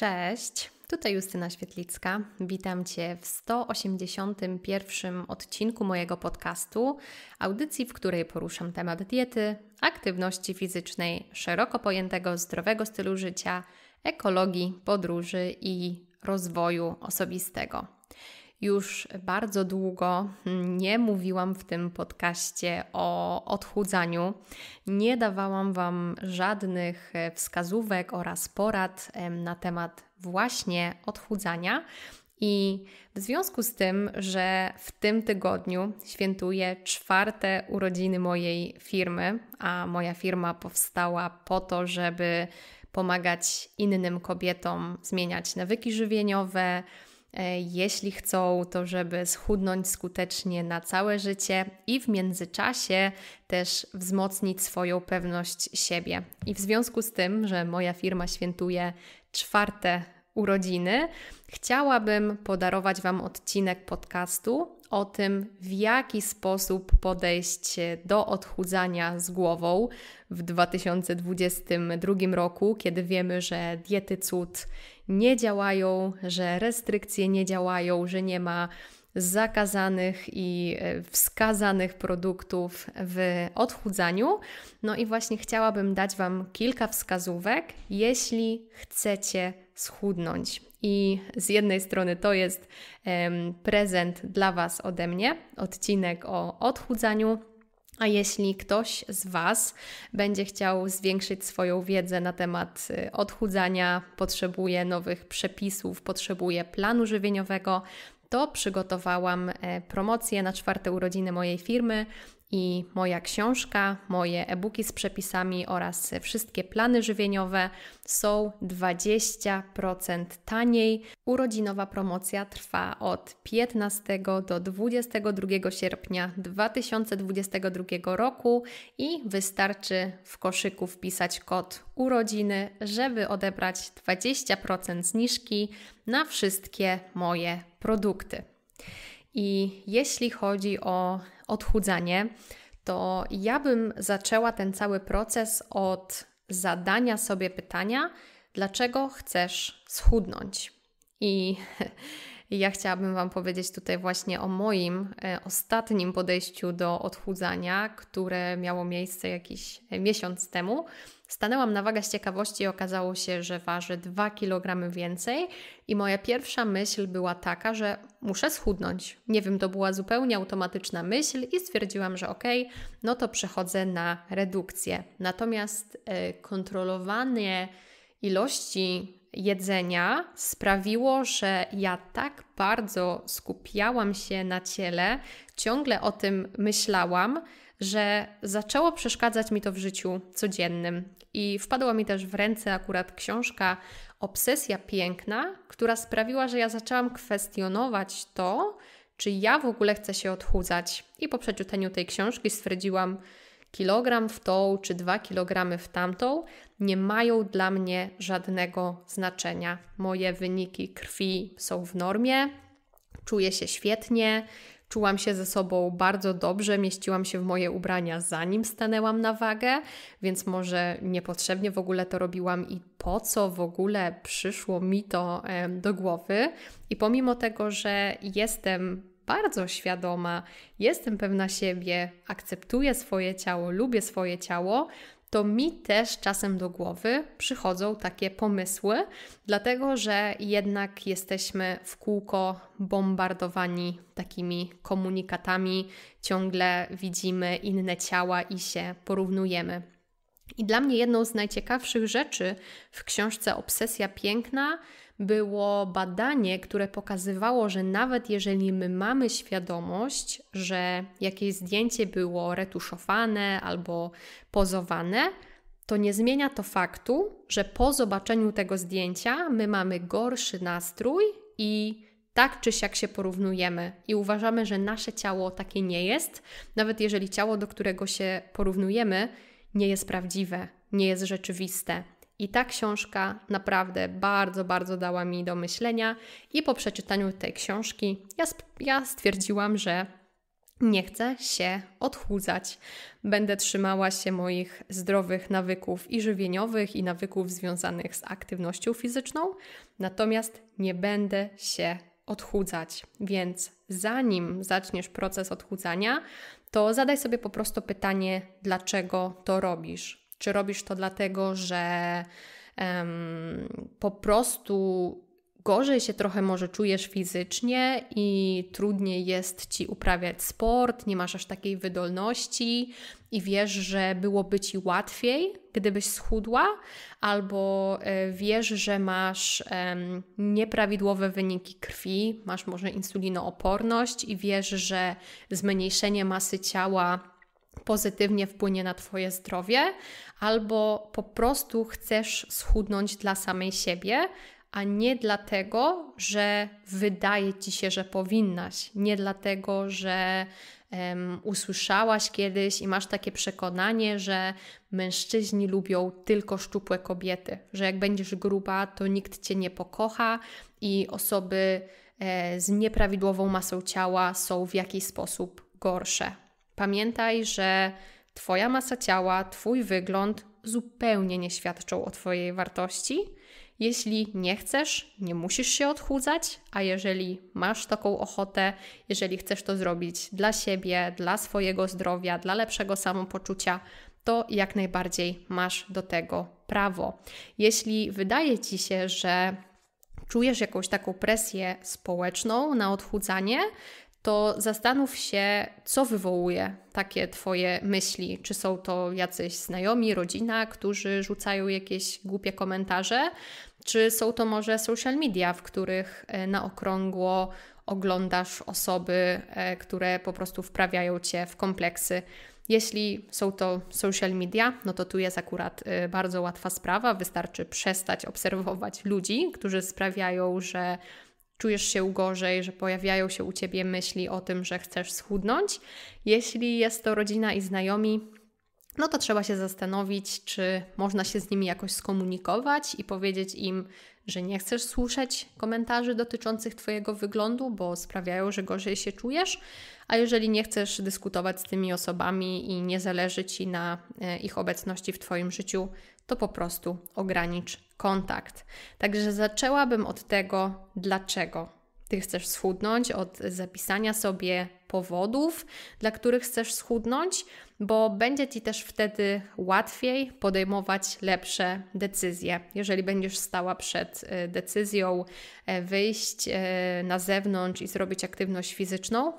Cześć, tutaj Justyna Świetlicka. Witam Cię w 181 odcinku mojego podcastu, audycji, w której poruszam temat diety, aktywności fizycznej, szeroko pojętego zdrowego stylu życia, ekologii, podróży i rozwoju osobistego. Już bardzo długo nie mówiłam w tym podcaście o odchudzaniu. Nie dawałam Wam żadnych e, wskazówek oraz porad na temat właśnie odchudzania. I w związku z tym, że w tym tygodniu świętuję czwarte urodziny mojej firmy, a moja firma powstała po to, żeby pomagać innym kobietom zmieniać nawyki żywieniowe, E, jeśli chcą, to żeby schudnąć skutecznie na całe życie i w międzyczasie też wzmocnić swoją pewność siebie. I w związku z tym, że moja firma świętuje czwarte urodziny, chciałabym podarować Wam odcinek podcastu o tym, w jaki sposób podejść do odchudzania z głową w 2022 roku, kiedy wiemy, że diety cud nie działają, że restrykcje nie działają, że nie ma zakazanych i e, wskazanych produktów w odchudzaniu. No i właśnie chciałabym dać Wam kilka wskazówek, jeśli chcecie schudnąć. I z jednej strony to jest prezent dla Was ode mnie, odcinek o odchudzaniu, a jeśli ktoś z Was będzie chciał zwiększyć swoją wiedzę na temat y, odchudzania, potrzebuje nowych przepisów, potrzebuje planu żywieniowego, to przygotowałam e, promocję na czwarte urodziny mojej firmy, i moja książka, moje e-booki z przepisami oraz wszystkie plany żywieniowe są 20% taniej. Urodzinowa promocja trwa od 15 do 22 sierpnia 2022 roku i wystarczy w koszyku wpisać kod urodziny, żeby odebrać 20% zniżki na wszystkie moje produkty. I jeśli chodzi o odchudzanie, to ja bym zaczęła ten cały proces od zadania sobie pytania, dlaczego chcesz schudnąć. I ja chciałabym Wam powiedzieć tutaj właśnie o moim e, ostatnim podejściu do odchudzania, które miało miejsce jakiś e, miesiąc temu. Stanęłam na wagę z ciekawości i okazało się, że waży 2 kg więcej. I moja pierwsza myśl była taka, że muszę schudnąć. Nie wiem, to była zupełnie automatyczna myśl i stwierdziłam, że ok, no to przechodzę na redukcję. Natomiast e, kontrolowanie ilości jedzenia sprawiło, że ja tak bardzo skupiałam się na ciele, ciągle o tym myślałam, że zaczęło przeszkadzać mi to w życiu codziennym. I wpadła mi też w ręce akurat książka Obsesja piękna, która sprawiła, że ja zaczęłam kwestionować to, czy ja w ogóle chcę się odchudzać. I po przeczytaniu tej książki stwierdziłam, kilogram w tą czy dwa kilogramy w tamtą, nie mają dla mnie żadnego znaczenia. Moje wyniki krwi są w normie, czuję się świetnie, Czułam się ze sobą bardzo dobrze, mieściłam się w moje ubrania zanim stanęłam na wagę, więc może niepotrzebnie w ogóle to robiłam i po co w ogóle przyszło mi to do głowy. I pomimo tego, że jestem bardzo świadoma, jestem pewna siebie, akceptuję swoje ciało, lubię swoje ciało, to mi też czasem do głowy przychodzą takie pomysły, dlatego że jednak jesteśmy w kółko bombardowani takimi komunikatami, ciągle widzimy inne ciała i się porównujemy. I dla mnie jedną z najciekawszych rzeczy w książce Obsesja Piękna było badanie, które pokazywało, że nawet jeżeli my mamy świadomość, że jakieś zdjęcie było retuszowane albo pozowane, to nie zmienia to faktu, że po zobaczeniu tego zdjęcia my mamy gorszy nastrój i tak czy siak się porównujemy i uważamy, że nasze ciało takie nie jest, nawet jeżeli ciało, do którego się porównujemy, nie jest prawdziwe, nie jest rzeczywiste. I ta książka naprawdę bardzo, bardzo dała mi do myślenia, i po przeczytaniu tej książki ja, ja stwierdziłam, że nie chcę się odchudzać. Będę trzymała się moich zdrowych nawyków i żywieniowych, i nawyków związanych z aktywnością fizyczną, natomiast nie będę się odchudzać. Więc zanim zaczniesz proces odchudzania, to zadaj sobie po prostu pytanie, dlaczego to robisz. Czy robisz to dlatego, że um, po prostu gorzej się trochę może czujesz fizycznie i trudniej jest ci uprawiać sport, nie masz aż takiej wydolności i wiesz, że byłoby ci łatwiej, gdybyś schudła, albo e, wiesz, że masz nieprawidłowe wyniki krwi, masz może insulinooporność i wiesz, że zmniejszenie masy ciała pozytywnie wpłynie na Twoje zdrowie, albo po prostu chcesz schudnąć dla samej siebie, a nie dlatego, że wydaje ci się, że powinnaś, nie dlatego, że um, usłyszałaś kiedyś i masz takie przekonanie, że mężczyźni lubią tylko szczupłe kobiety, że jak będziesz gruba, to nikt cię nie pokocha i osoby e, z nieprawidłową masą ciała są w jakiś sposób gorsze. Pamiętaj, że Twoja masa ciała, Twój wygląd zupełnie nie świadczą o Twojej wartości. Jeśli nie chcesz, nie musisz się odchudzać, a jeżeli masz taką ochotę, jeżeli chcesz to zrobić dla siebie, dla swojego zdrowia, dla lepszego samopoczucia, to jak najbardziej masz do tego prawo. Jeśli wydaje ci się, że czujesz jakąś taką presję społeczną na odchudzanie, to zastanów się, co wywołuje takie Twoje myśli. Czy są to jacyś znajomi, rodzina, którzy rzucają jakieś głupie komentarze, czy są to może social media, w których e, na okrągło oglądasz osoby, e, które po prostu wprawiają cię w kompleksy. Jeśli są to social media, no to tu jest akurat e, bardzo łatwa sprawa. Wystarczy przestać obserwować ludzi, którzy sprawiają, że czujesz się gorzej, że pojawiają się u ciebie myśli o tym, że chcesz schudnąć. Jeśli jest to rodzina i znajomi, no to trzeba się zastanowić, czy można się z nimi jakoś skomunikować i powiedzieć im, że nie chcesz słyszeć komentarzy dotyczących Twojego wyglądu, bo sprawiają, że gorzej się czujesz, a jeżeli nie chcesz dyskutować z tymi osobami i nie zależy Ci na e, ich obecności w Twoim życiu, to po prostu ogranicz kontakt. Także zaczęłabym od tego, dlaczego ty chcesz schudnąć, od zapisania sobie powodów, dla których chcesz schudnąć, bo będzie ci też wtedy łatwiej podejmować lepsze decyzje. Jeżeli będziesz stała przed e, decyzją e, wyjść e, na zewnątrz i zrobić aktywność fizyczną,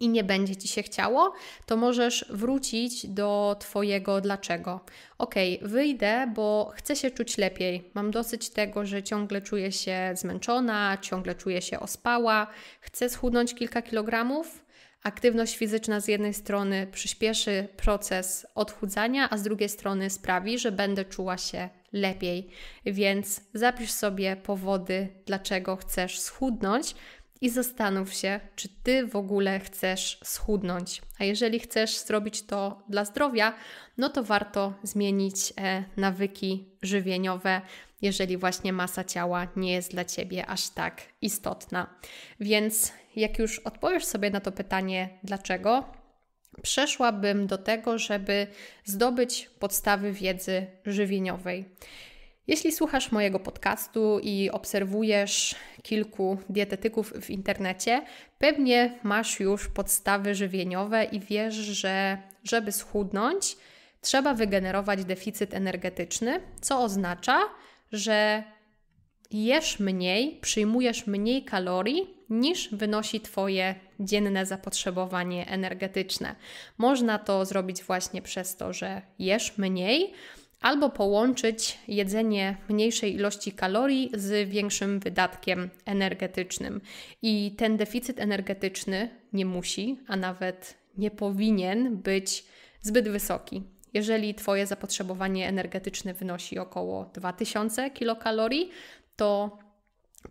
i nie będzie ci się chciało, to możesz wrócić do Twojego dlaczego. Ok, wyjdę, bo chcę się czuć lepiej. Mam dosyć tego, że ciągle czuję się zmęczona, ciągle czuję się ospała, chcę schudnąć kilka kilogramów. Aktywność fizyczna z jednej strony przyspieszy proces odchudzania, a z drugiej strony sprawi, że będę czuła się lepiej. Więc zapisz sobie powody, dlaczego chcesz schudnąć, i zastanów się, czy ty w ogóle chcesz schudnąć. A jeżeli chcesz zrobić to dla zdrowia, no to warto zmienić e, nawyki żywieniowe, jeżeli właśnie masa ciała nie jest dla ciebie aż tak istotna. Więc jak już odpowiesz sobie na to pytanie, dlaczego, przeszłabym do tego, żeby zdobyć podstawy wiedzy żywieniowej. Jeśli słuchasz mojego podcastu i obserwujesz kilku dietetyków w internecie, pewnie masz już podstawy żywieniowe i wiesz, że żeby schudnąć, trzeba wygenerować deficyt energetyczny, co oznacza, że jesz mniej, przyjmujesz mniej kalorii niż wynosi Twoje dzienne zapotrzebowanie energetyczne. Można to zrobić właśnie przez to, że jesz mniej albo połączyć jedzenie mniejszej ilości kalorii z większym wydatkiem energetycznym. I ten deficyt energetyczny nie musi, a nawet nie powinien być zbyt wysoki. Jeżeli Twoje zapotrzebowanie energetyczne wynosi około 2000 kilokalorii, to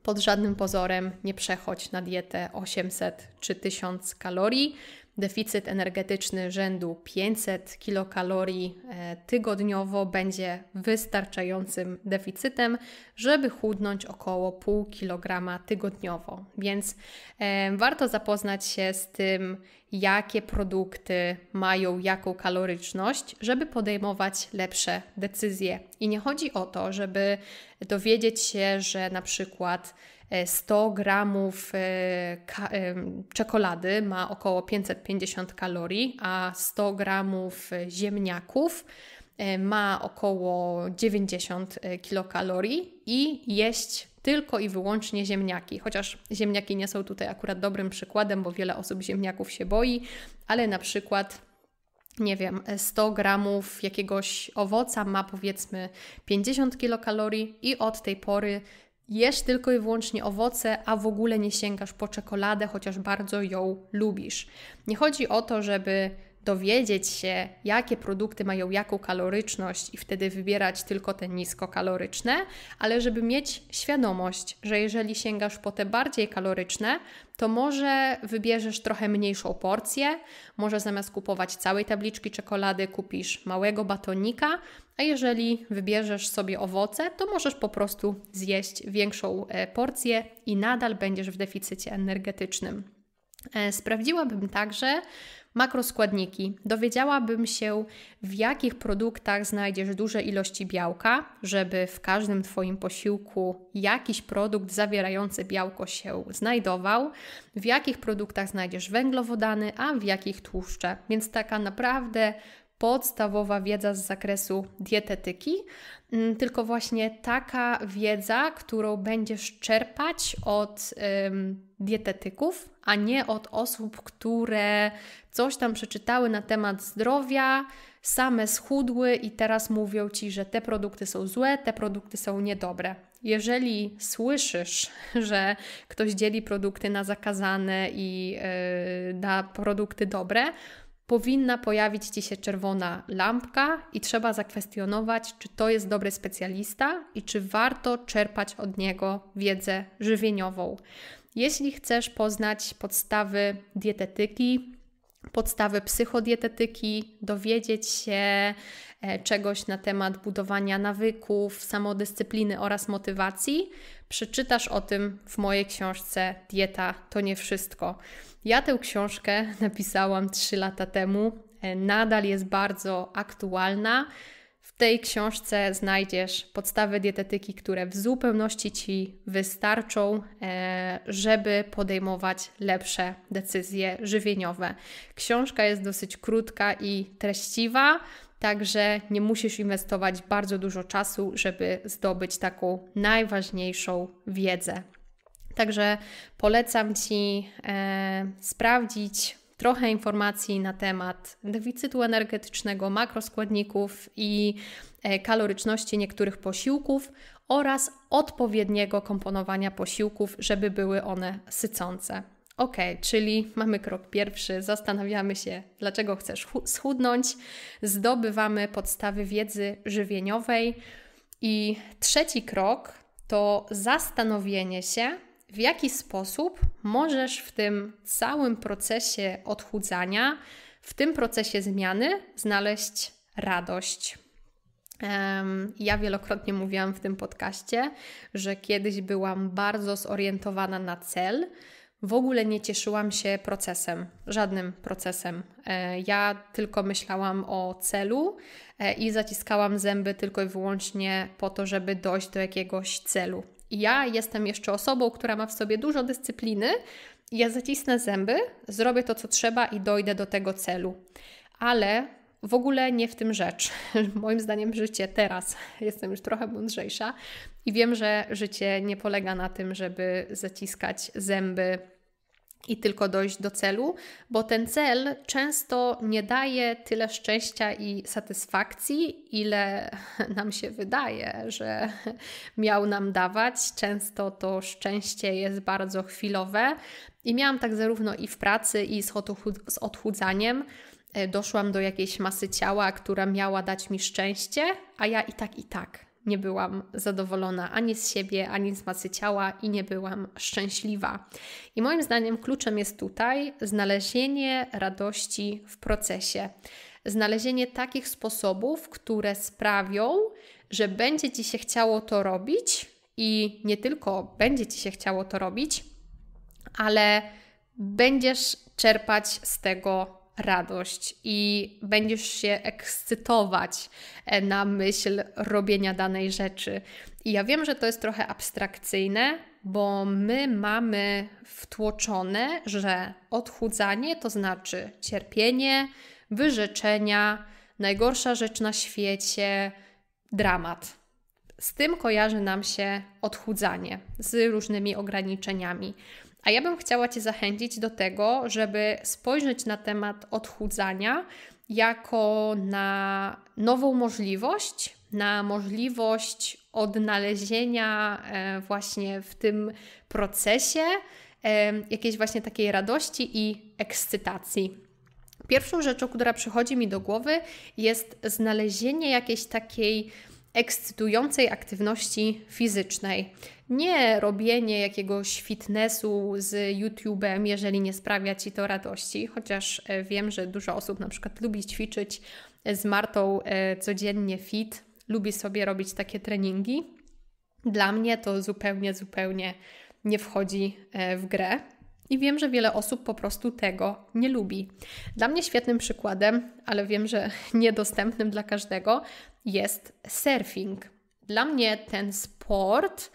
pod żadnym pozorem nie przechodź na dietę 800 czy 1000 kalorii deficyt energetyczny rzędu 500 kilokalorii e, tygodniowo będzie wystarczającym deficytem, żeby chudnąć około pół kilograma tygodniowo. Więc e, warto zapoznać się z tym, jakie produkty mają jaką kaloryczność, żeby podejmować lepsze decyzje. I nie chodzi o to, żeby dowiedzieć się, że na przykład 100 e, gramów e, e, czekolady ma około 550 kalorii, a 100 gramów ziemniaków ma około 90 kilokalorii i jeść tylko i wyłącznie ziemniaki. Chociaż ziemniaki nie są tutaj akurat dobrym przykładem, bo wiele osób ziemniaków się boi, ale na przykład nie wiem, 100 gramów jakiegoś owoca ma powiedzmy 50 kilokalorii i od tej pory Jesz tylko i wyłącznie owoce, a w ogóle nie sięgasz po czekoladę, chociaż bardzo ją lubisz. Nie chodzi o to, żeby dowiedzieć się, jakie produkty mają jaką kaloryczność i wtedy wybierać tylko te niskokaloryczne, ale żeby mieć świadomość, że jeżeli sięgasz po te bardziej kaloryczne, to może wybierzesz trochę mniejszą porcję, może zamiast kupować całej tabliczki czekolady kupisz małego batonika, a jeżeli wybierzesz sobie owoce, to możesz po prostu zjeść większą e, porcję i nadal będziesz w deficycie energetycznym. E, sprawdziłabym także makroskładniki. Dowiedziałabym się, w jakich produktach znajdziesz duże ilości białka, żeby w każdym Twoim posiłku jakiś produkt zawierający białko się znajdował, w jakich produktach znajdziesz węglowodany, a w jakich tłuszcze. Więc taka naprawdę podstawowa wiedza z zakresu dietetyki, mm, tylko właśnie taka wiedza, którą będziesz czerpać od ym, dietetyków, a nie od osób, które coś tam przeczytały na temat zdrowia, same schudły i teraz mówią ci, że te produkty są złe, te produkty są niedobre. Jeżeli słyszysz, że ktoś dzieli produkty na zakazane i yy, da produkty dobre, powinna pojawić Ci się czerwona lampka i trzeba zakwestionować, czy to jest dobry specjalista i czy warto czerpać od niego wiedzę żywieniową. Jeśli chcesz poznać podstawy dietetyki, podstawy psychodietetyki, dowiedzieć się E, czegoś na temat budowania nawyków, samodyscypliny oraz motywacji, przeczytasz o tym w mojej książce Dieta to nie wszystko. Ja tę książkę napisałam 3 lata temu, e, nadal jest bardzo aktualna. W tej książce znajdziesz podstawy dietetyki, które w zupełności ci wystarczą, e, żeby podejmować lepsze decyzje żywieniowe. Książka jest dosyć krótka i treściwa. Także nie musisz inwestować bardzo dużo czasu, żeby zdobyć taką najważniejszą wiedzę. Także polecam Ci e, sprawdzić trochę informacji na temat deficytu energetycznego, makroskładników i e, kaloryczności niektórych posiłków oraz odpowiedniego komponowania posiłków, żeby były one sycące. Ok, czyli mamy krok pierwszy, zastanawiamy się, dlaczego chcesz schudnąć, zdobywamy podstawy wiedzy żywieniowej. I trzeci krok to zastanowienie się, w jaki sposób możesz w tym całym procesie odchudzania, w tym procesie zmiany znaleźć radość. Ja wielokrotnie mówiłam w tym podcaście, że kiedyś byłam bardzo zorientowana na cel w ogóle nie cieszyłam się procesem, żadnym procesem. E, ja tylko myślałam o celu e, i zaciskałam zęby tylko i wyłącznie po to, żeby dojść do jakiegoś celu. Ja jestem jeszcze osobą, która ma w sobie dużo dyscypliny. Ja zacisnę zęby, zrobię to, co trzeba i dojdę do tego celu. Ale w ogóle nie w tym rzecz. Moim zdaniem życie teraz, jestem już trochę mądrzejsza, i wiem, że życie nie polega na tym, żeby zaciskać zęby i tylko dojść do celu, bo ten cel często nie daje tyle szczęścia i satysfakcji, ile nam się wydaje, że miał nam dawać. Często to szczęście jest bardzo chwilowe i miałam tak zarówno i w pracy, i z, odchudzaniem. E, doszłam do jakiejś masy ciała, która miała dać mi szczęście, a ja i tak, i tak nie byłam zadowolona ani z siebie, ani z masy ciała i nie byłam szczęśliwa. I moim zdaniem kluczem jest tutaj znalezienie radości w procesie. Znalezienie takich sposobów, które sprawią, że będzie ci się chciało to robić i nie tylko będzie ci się chciało to robić, ale będziesz czerpać z tego radość i będziesz się ekscytować e, na myśl robienia danej rzeczy. I ja wiem, że to jest trochę abstrakcyjne, bo my mamy wtłoczone, że odchudzanie to znaczy cierpienie, wyrzeczenia, najgorsza rzecz na świecie, dramat. Z tym kojarzy nam się odchudzanie, z różnymi ograniczeniami. A ja bym chciała Cię zachęcić do tego, żeby spojrzeć na temat odchudzania jako na nową możliwość, na możliwość odnalezienia e, właśnie w tym procesie e, jakiejś właśnie takiej radości i ekscytacji. Pierwszą rzeczą, która przychodzi mi do głowy, jest znalezienie jakiejś takiej ekscytującej aktywności fizycznej. Nie robienie jakiegoś fitnessu z YouTube'em, jeżeli nie sprawia Ci to radości, chociaż e, wiem, że dużo osób na przykład lubi ćwiczyć z Martą e, codziennie fit, lubi sobie robić takie treningi. Dla mnie to zupełnie, zupełnie nie wchodzi e, w grę. I wiem, że wiele osób po prostu tego nie lubi. Dla mnie świetnym przykładem, ale wiem, że niedostępnym dla każdego, jest surfing. Dla mnie ten sport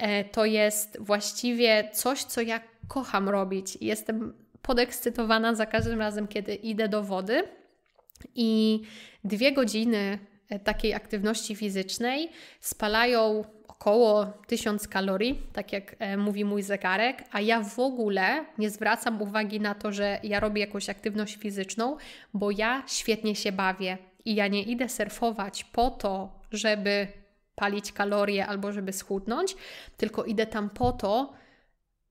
E, to jest właściwie coś, co ja kocham robić. Jestem podekscytowana za każdym razem, kiedy idę do wody. I dwie godziny e, takiej aktywności fizycznej spalają około 1000 kalorii, tak jak e, mówi mój zegarek, a ja w ogóle nie zwracam uwagi na to, że ja robię jakąś aktywność fizyczną, bo ja świetnie się bawię i ja nie idę surfować po to, żeby palić kalorie albo żeby schudnąć, tylko idę tam po to,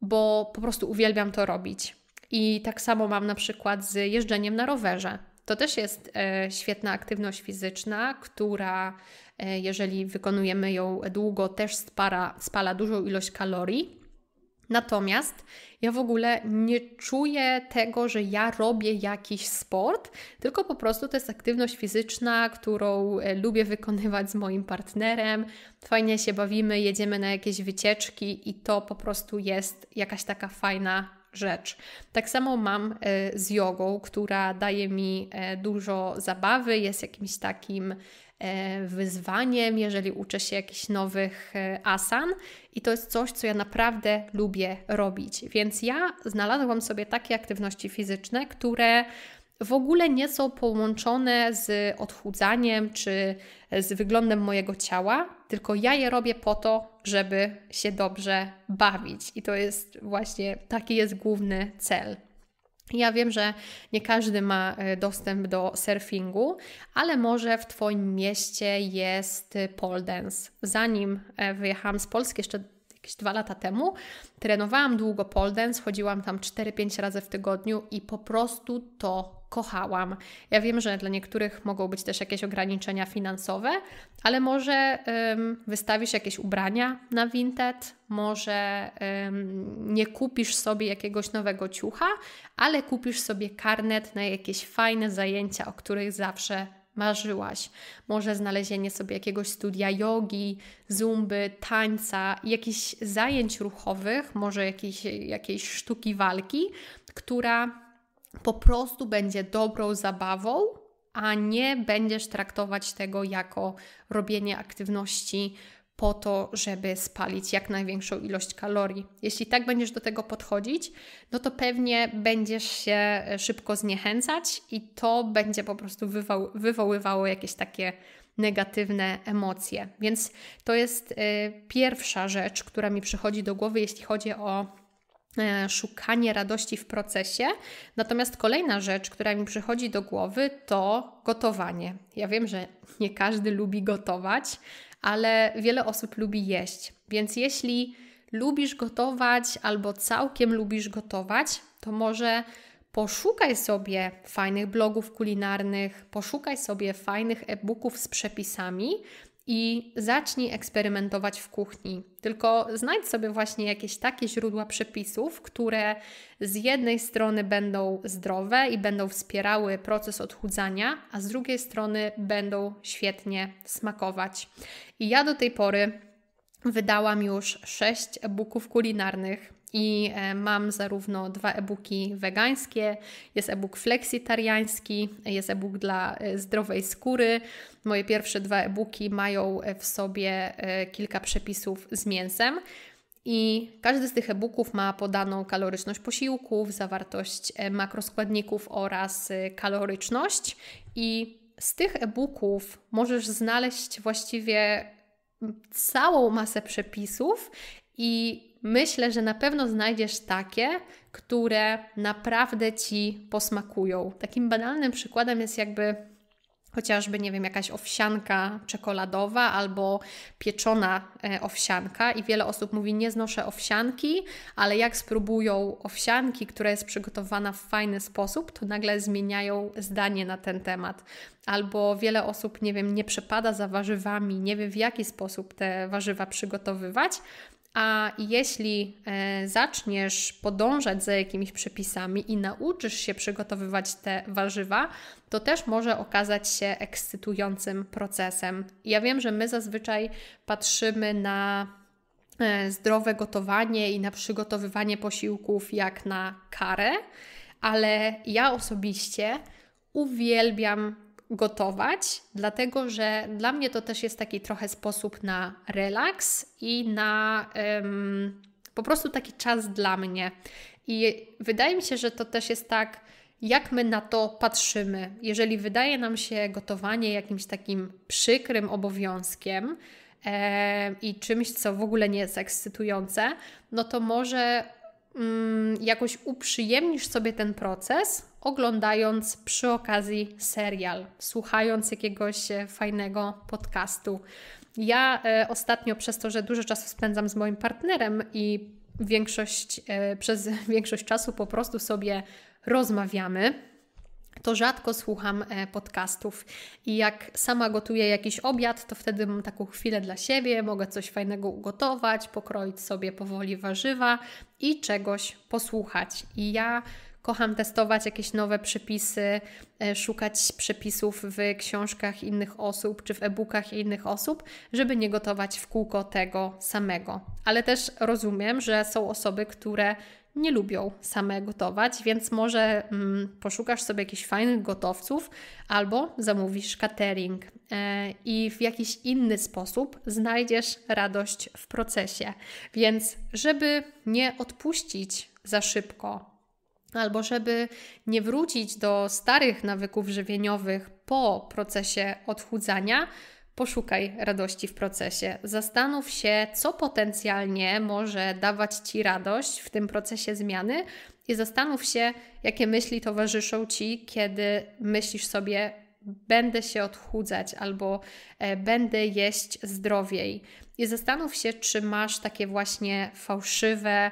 bo po prostu uwielbiam to robić. I tak samo mam na przykład z jeżdżeniem na rowerze. To też jest e, świetna aktywność fizyczna, która, e, jeżeli wykonujemy ją długo, też spara, spala dużą ilość kalorii. Natomiast ja w ogóle nie czuję tego, że ja robię jakiś sport, tylko po prostu to jest aktywność fizyczna, którą e, lubię wykonywać z moim partnerem. Fajnie się bawimy, jedziemy na jakieś wycieczki i to po prostu jest jakaś taka fajna rzecz. Tak samo mam e, z jogą, która daje mi e, dużo zabawy, jest jakimś takim E, wyzwaniem, jeżeli uczę się jakichś nowych e, asan i to jest coś, co ja naprawdę lubię robić. Więc ja znalazłam sobie takie aktywności fizyczne, które w ogóle nie są połączone z odchudzaniem czy z wyglądem mojego ciała, tylko ja je robię po to, żeby się dobrze bawić. I to jest właśnie taki jest główny cel. Ja wiem, że nie każdy ma e, dostęp do surfingu, ale może w Twoim mieście jest pole dance. Zanim e, wyjechałam z Polski jeszcze jakieś dwa lata temu, trenowałam długo pole dance, chodziłam tam 4-5 razy w tygodniu i po prostu to kochałam. Ja wiem, że dla niektórych mogą być też jakieś ograniczenia finansowe, ale może wystawisz jakieś ubrania na Vinted, może nie kupisz sobie jakiegoś nowego ciucha, ale kupisz sobie karnet na jakieś fajne zajęcia, o których zawsze marzyłaś. Może znalezienie sobie jakiegoś studia jogi, zumby, tańca, jakichś zajęć ruchowych, może jakiejś, jakiejś sztuki walki, która po prostu będzie dobrą zabawą, a nie będziesz traktować tego jako robienie aktywności po to, żeby spalić jak największą ilość kalorii. Jeśli tak będziesz do tego podchodzić, no to pewnie będziesz się e, szybko zniechęcać i to będzie po prostu wywoływało jakieś takie negatywne emocje. Więc to jest y, pierwsza rzecz, która mi przychodzi do głowy, jeśli chodzi o E, szukanie radości w procesie. Natomiast kolejna rzecz, która mi przychodzi do głowy, to gotowanie. Ja wiem, że nie każdy lubi gotować, ale wiele osób lubi jeść. Więc jeśli lubisz gotować albo całkiem lubisz gotować, to może poszukaj sobie fajnych blogów kulinarnych, poszukaj sobie fajnych e-booków z przepisami, i zacznij eksperymentować w kuchni. Tylko znajdź sobie właśnie jakieś takie źródła przepisów, które z jednej strony będą zdrowe i będą wspierały proces odchudzania, a z drugiej strony będą świetnie smakować. I ja do tej pory wydałam już 6 e-booków kulinarnych i e, mam zarówno dwa e-booki wegańskie, jest e-book fleksitariański, jest e-book dla e, zdrowej skóry. Moje pierwsze dwa e-booki mają e, w sobie kilka przepisów z mięsem. I każdy z tych e-booków ma podaną kaloryczność posiłków, zawartość makroskładników oraz kaloryczność. I z tych e-booków możesz znaleźć właściwie całą masę przepisów i myślę, że na pewno znajdziesz takie, które naprawdę ci posmakują. Takim banalnym przykładem jest jakby chociażby, nie wiem, jakaś owsianka czekoladowa albo pieczona e, owsianka i wiele osób mówi, nie znoszę owsianki, ale jak spróbują owsianki, która jest przygotowana w fajny sposób, to nagle zmieniają zdanie na ten temat. Albo wiele osób, nie wiem, nie przepada za warzywami, nie wie w jaki sposób te warzywa przygotowywać, a jeśli e, zaczniesz podążać za jakimiś przepisami i nauczysz się przygotowywać te warzywa, to też może okazać się ekscytującym procesem. Ja wiem, że my zazwyczaj patrzymy na e, zdrowe gotowanie i na przygotowywanie posiłków jak na karę, ale ja osobiście uwielbiam gotować, dlatego że dla mnie to też jest taki trochę sposób na relaks i na um, po prostu taki czas dla mnie. I wydaje mi się, że to też jest tak, jak my na to patrzymy. Jeżeli wydaje nam się gotowanie jakimś takim przykrym obowiązkiem, e, i czymś, co w ogóle nie jest ekscytujące, no to może Mm, jakoś uprzyjemnisz sobie ten proces, oglądając przy okazji serial, słuchając jakiegoś e, fajnego podcastu. Ja e, ostatnio, przez to, że dużo czasu spędzam z moim partnerem i większość, e, przez większość czasu po prostu sobie rozmawiamy, to rzadko słucham e, podcastów. I jak sama gotuję jakiś obiad, to wtedy mam taką chwilę dla siebie, mogę coś fajnego ugotować, pokroić sobie powoli warzywa i czegoś posłuchać. I ja kocham testować jakieś nowe przepisy, e, szukać przepisów w książkach innych osób czy w e-bookach innych osób, żeby nie gotować w kółko tego samego. Ale też rozumiem, że są osoby, które nie lubią same gotować, więc może mm, poszukasz sobie jakichś fajnych gotowców albo zamówisz catering e, i w jakiś inny sposób znajdziesz radość w procesie. Więc, żeby nie odpuścić za szybko, albo żeby nie wrócić do starych nawyków żywieniowych po procesie odchudzania, Poszukaj radości w procesie. Zastanów się, co potencjalnie może dawać Ci radość w tym procesie zmiany, i zastanów się, jakie myśli towarzyszą Ci, kiedy myślisz sobie, będę się odchudzać albo e, będę jeść zdrowiej. I zastanów się, czy masz takie właśnie fałszywe,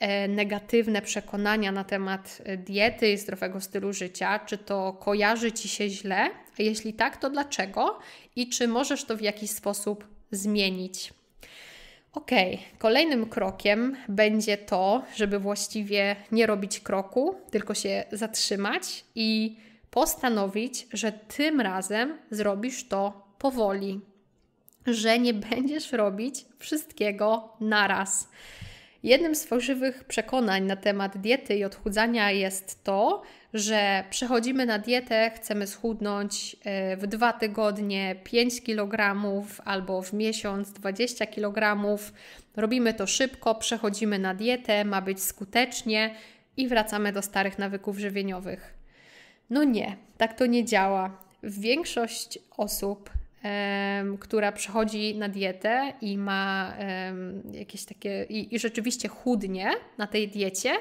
e, negatywne przekonania na temat e, diety i zdrowego stylu życia, czy to kojarzy ci się źle, a jeśli tak, to dlaczego i czy możesz to w jakiś sposób zmienić. Ok, kolejnym krokiem będzie to, żeby właściwie nie robić kroku, tylko się zatrzymać i postanowić, że tym razem zrobisz to powoli, że nie będziesz robić wszystkiego naraz. raz Jednym z fałszywych przekonań na temat diety i odchudzania jest to, że przechodzimy na dietę, chcemy schudnąć e, w dwa tygodnie 5 kg albo w miesiąc 20 kg. Robimy to szybko, przechodzimy na dietę, ma być skutecznie i wracamy do starych nawyków żywieniowych. No nie, tak to nie działa. Większość osób która przychodzi na dietę i ma jakieś takie, i, i rzeczywiście chudnie na tej diecie,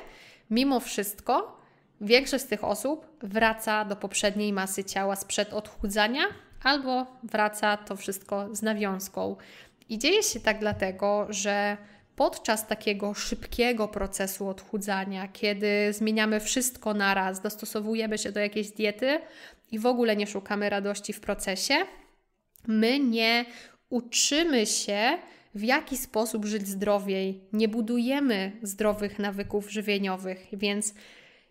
mimo wszystko większość z tych osób wraca do poprzedniej masy ciała sprzed odchudzania albo wraca to wszystko z nawiązką. I dzieje się tak dlatego, że podczas takiego szybkiego procesu odchudzania, kiedy zmieniamy wszystko naraz, dostosowujemy się do jakiejś diety i w ogóle nie szukamy radości w procesie, my nie uczymy się, w jaki sposób żyć zdrowiej, nie budujemy zdrowych nawyków żywieniowych, więc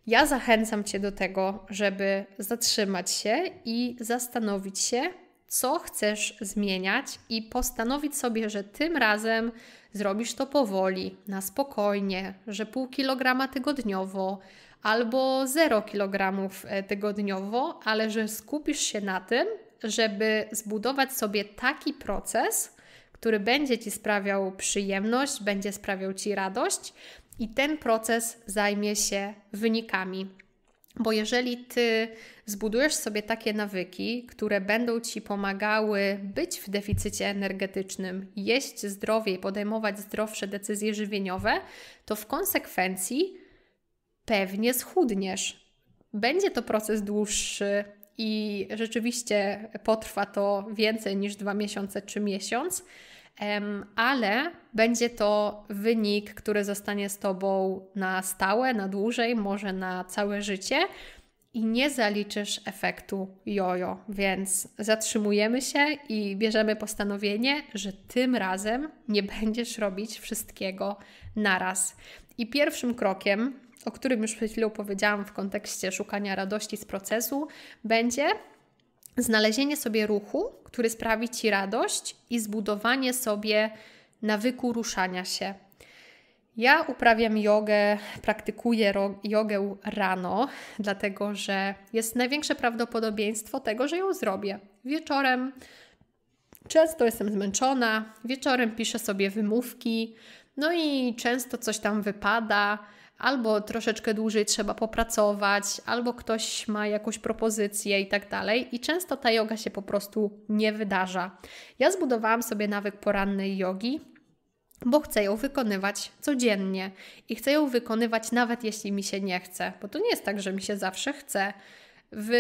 ja zachęcam Cię do tego, żeby zatrzymać się i zastanowić się, co chcesz zmieniać, i postanowić sobie, że tym razem zrobisz to powoli, na spokojnie, że pół kilograma tygodniowo albo zero kilogramów e, tygodniowo, ale że skupisz się na tym, żeby zbudować sobie taki proces, który będzie Ci sprawiał przyjemność, będzie sprawiał Ci radość i ten proces zajmie się wynikami. Bo jeżeli ty zbudujesz sobie takie nawyki, które będą ci pomagały być w deficycie energetycznym, jeść zdrowie i podejmować zdrowsze decyzje żywieniowe, to w konsekwencji pewnie schudniesz. Będzie to proces dłuższy, i rzeczywiście potrwa to więcej niż dwa miesiące czy miesiąc, ale będzie to wynik, który zostanie z Tobą na stałe, na dłużej, może na całe życie i nie zaliczysz efektu jojo. Więc zatrzymujemy się i bierzemy postanowienie, że tym razem nie będziesz robić wszystkiego naraz. I pierwszym krokiem o którym już przed chwilą powiedziałam w kontekście szukania radości z procesu, będzie znalezienie sobie ruchu, który sprawi Ci radość i zbudowanie sobie nawyku ruszania się. Ja uprawiam jogę, praktykuję jogę rano, dlatego że jest największe prawdopodobieństwo tego, że ją zrobię. Wieczorem często jestem zmęczona, wieczorem piszę sobie wymówki, no i często coś tam wypada albo troszeczkę dłużej trzeba popracować, albo ktoś ma jakąś propozycję i tak dalej. I często ta yoga się po prostu nie wydarza. Ja zbudowałam sobie nawyk porannej jogi, bo chcę ją wykonywać codziennie i chcę ją wykonywać nawet jeśli mi się nie chce, bo to nie jest tak, że mi się zawsze chce. W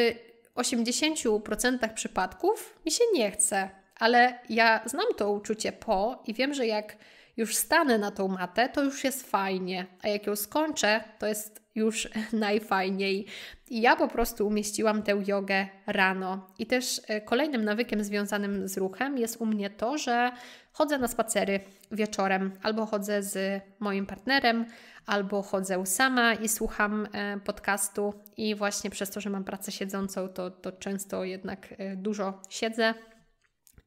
80% przypadków mi się nie chce, ale ja znam to uczucie po i wiem, że jak już stanę na tą matę, to już jest fajnie, a jak ją skończę, to jest już najfajniej. I ja po prostu umieściłam tę jogę rano. I też e, kolejnym nawykiem związanym z ruchem jest u mnie to, że chodzę na spacery wieczorem, albo chodzę z moim partnerem, albo chodzę sama i słucham e, podcastu. I właśnie przez to, że mam pracę siedzącą, to, to często jednak e, dużo siedzę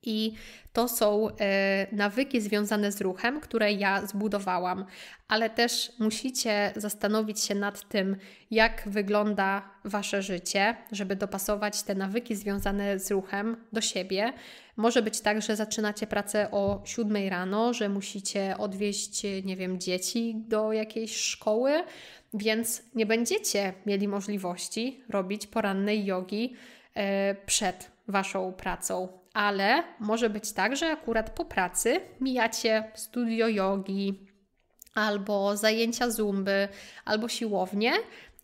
i to są e, nawyki związane z ruchem, które ja zbudowałam, ale też musicie zastanowić się nad tym, jak wygląda wasze życie, żeby dopasować te nawyki związane z ruchem do siebie. Może być tak, że zaczynacie pracę o 7 rano, że musicie odwieźć, nie wiem, dzieci do jakiejś szkoły, więc nie będziecie mieli możliwości robić porannej jogi e, przed waszą pracą ale może być tak, że akurat po pracy mijacie studio jogi, albo zajęcia zumby, albo siłownię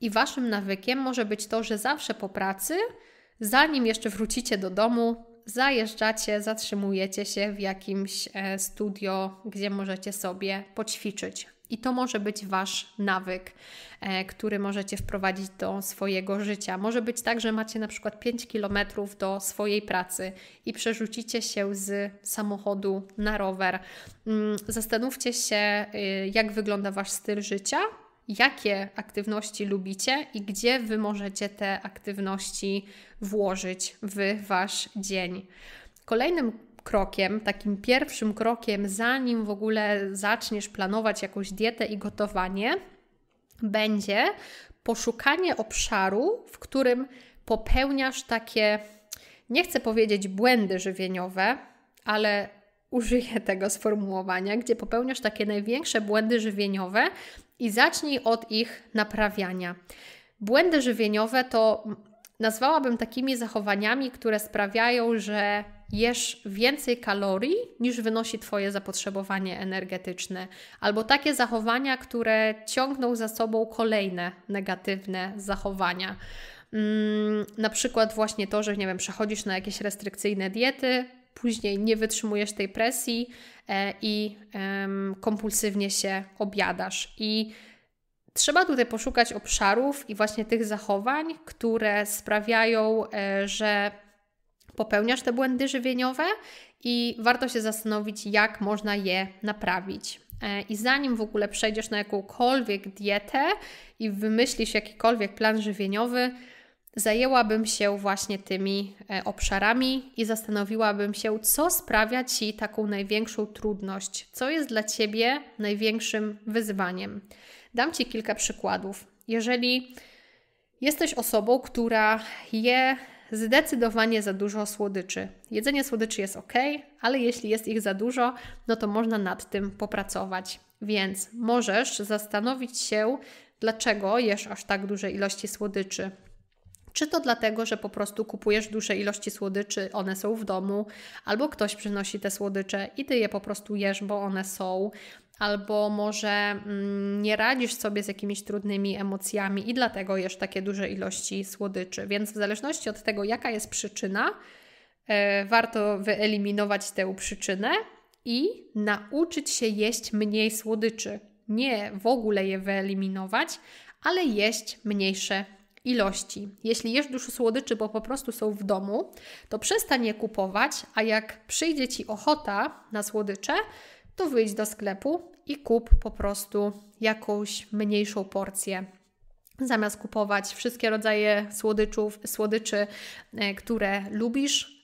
i waszym nawykiem może być to, że zawsze po pracy, zanim jeszcze wrócicie do domu, zajeżdżacie, zatrzymujecie się w jakimś e, studio, gdzie możecie sobie poćwiczyć. I to może być wasz nawyk, e, który możecie wprowadzić do swojego życia. Może być tak, że macie na przykład 5 km do swojej pracy i przerzucicie się z samochodu na rower. Mm, zastanówcie się, y, jak wygląda wasz styl życia, jakie aktywności lubicie i gdzie wy możecie te aktywności włożyć w wasz dzień. Kolejnym krokiem, takim pierwszym krokiem, zanim w ogóle zaczniesz planować jakąś dietę i gotowanie, będzie poszukanie obszaru, w którym popełniasz takie, nie chcę powiedzieć błędy żywieniowe, ale użyję tego sformułowania, gdzie popełniasz takie największe błędy żywieniowe i zacznij od ich naprawiania. Błędy żywieniowe to nazwałabym takimi zachowaniami, które sprawiają, że jesz więcej kalorii niż wynosi Twoje zapotrzebowanie energetyczne, albo takie zachowania, które ciągną za sobą kolejne negatywne zachowania. Mm, na przykład właśnie to, że nie wiem, przechodzisz na jakieś restrykcyjne diety, później nie wytrzymujesz tej presji e, i e, kompulsywnie się obiadasz. I Trzeba tutaj poszukać obszarów i właśnie tych zachowań, które sprawiają, e, że popełniasz te błędy żywieniowe i warto się zastanowić, jak można je naprawić. E, I zanim w ogóle przejdziesz na jakąkolwiek dietę i wymyślisz jakikolwiek plan żywieniowy, zajęłabym się właśnie tymi e, obszarami i zastanowiłabym się, co sprawia Ci taką największą trudność, co jest dla Ciebie największym wyzwaniem. Dam Ci kilka przykładów. Jeżeli jesteś osobą, która je zdecydowanie za dużo słodyczy. Jedzenie słodyczy jest ok, ale jeśli jest ich za dużo, no to można nad tym popracować. Więc możesz zastanowić się, dlaczego jesz aż tak duże ilości słodyczy. Czy to dlatego, że po prostu kupujesz duże ilości słodyczy, one są w domu, albo ktoś przynosi te słodycze i ty je po prostu jesz, bo one są albo może mm, nie radzisz sobie z jakimiś trudnymi emocjami i dlatego jesz takie duże ilości słodyczy. Więc w zależności od tego, jaka jest przyczyna, e, warto wyeliminować tę przyczynę i nauczyć się jeść mniej słodyczy. Nie w ogóle je wyeliminować, ale jeść mniejsze ilości. Jeśli jesz dużo słodyczy, bo po prostu są w domu, to przestań je kupować, a jak przyjdzie ci ochota na słodycze, to wyjdź do sklepu i kup po prostu jakąś mniejszą porcję. Zamiast kupować wszystkie rodzaje słodyczów, słodyczy, e, które lubisz,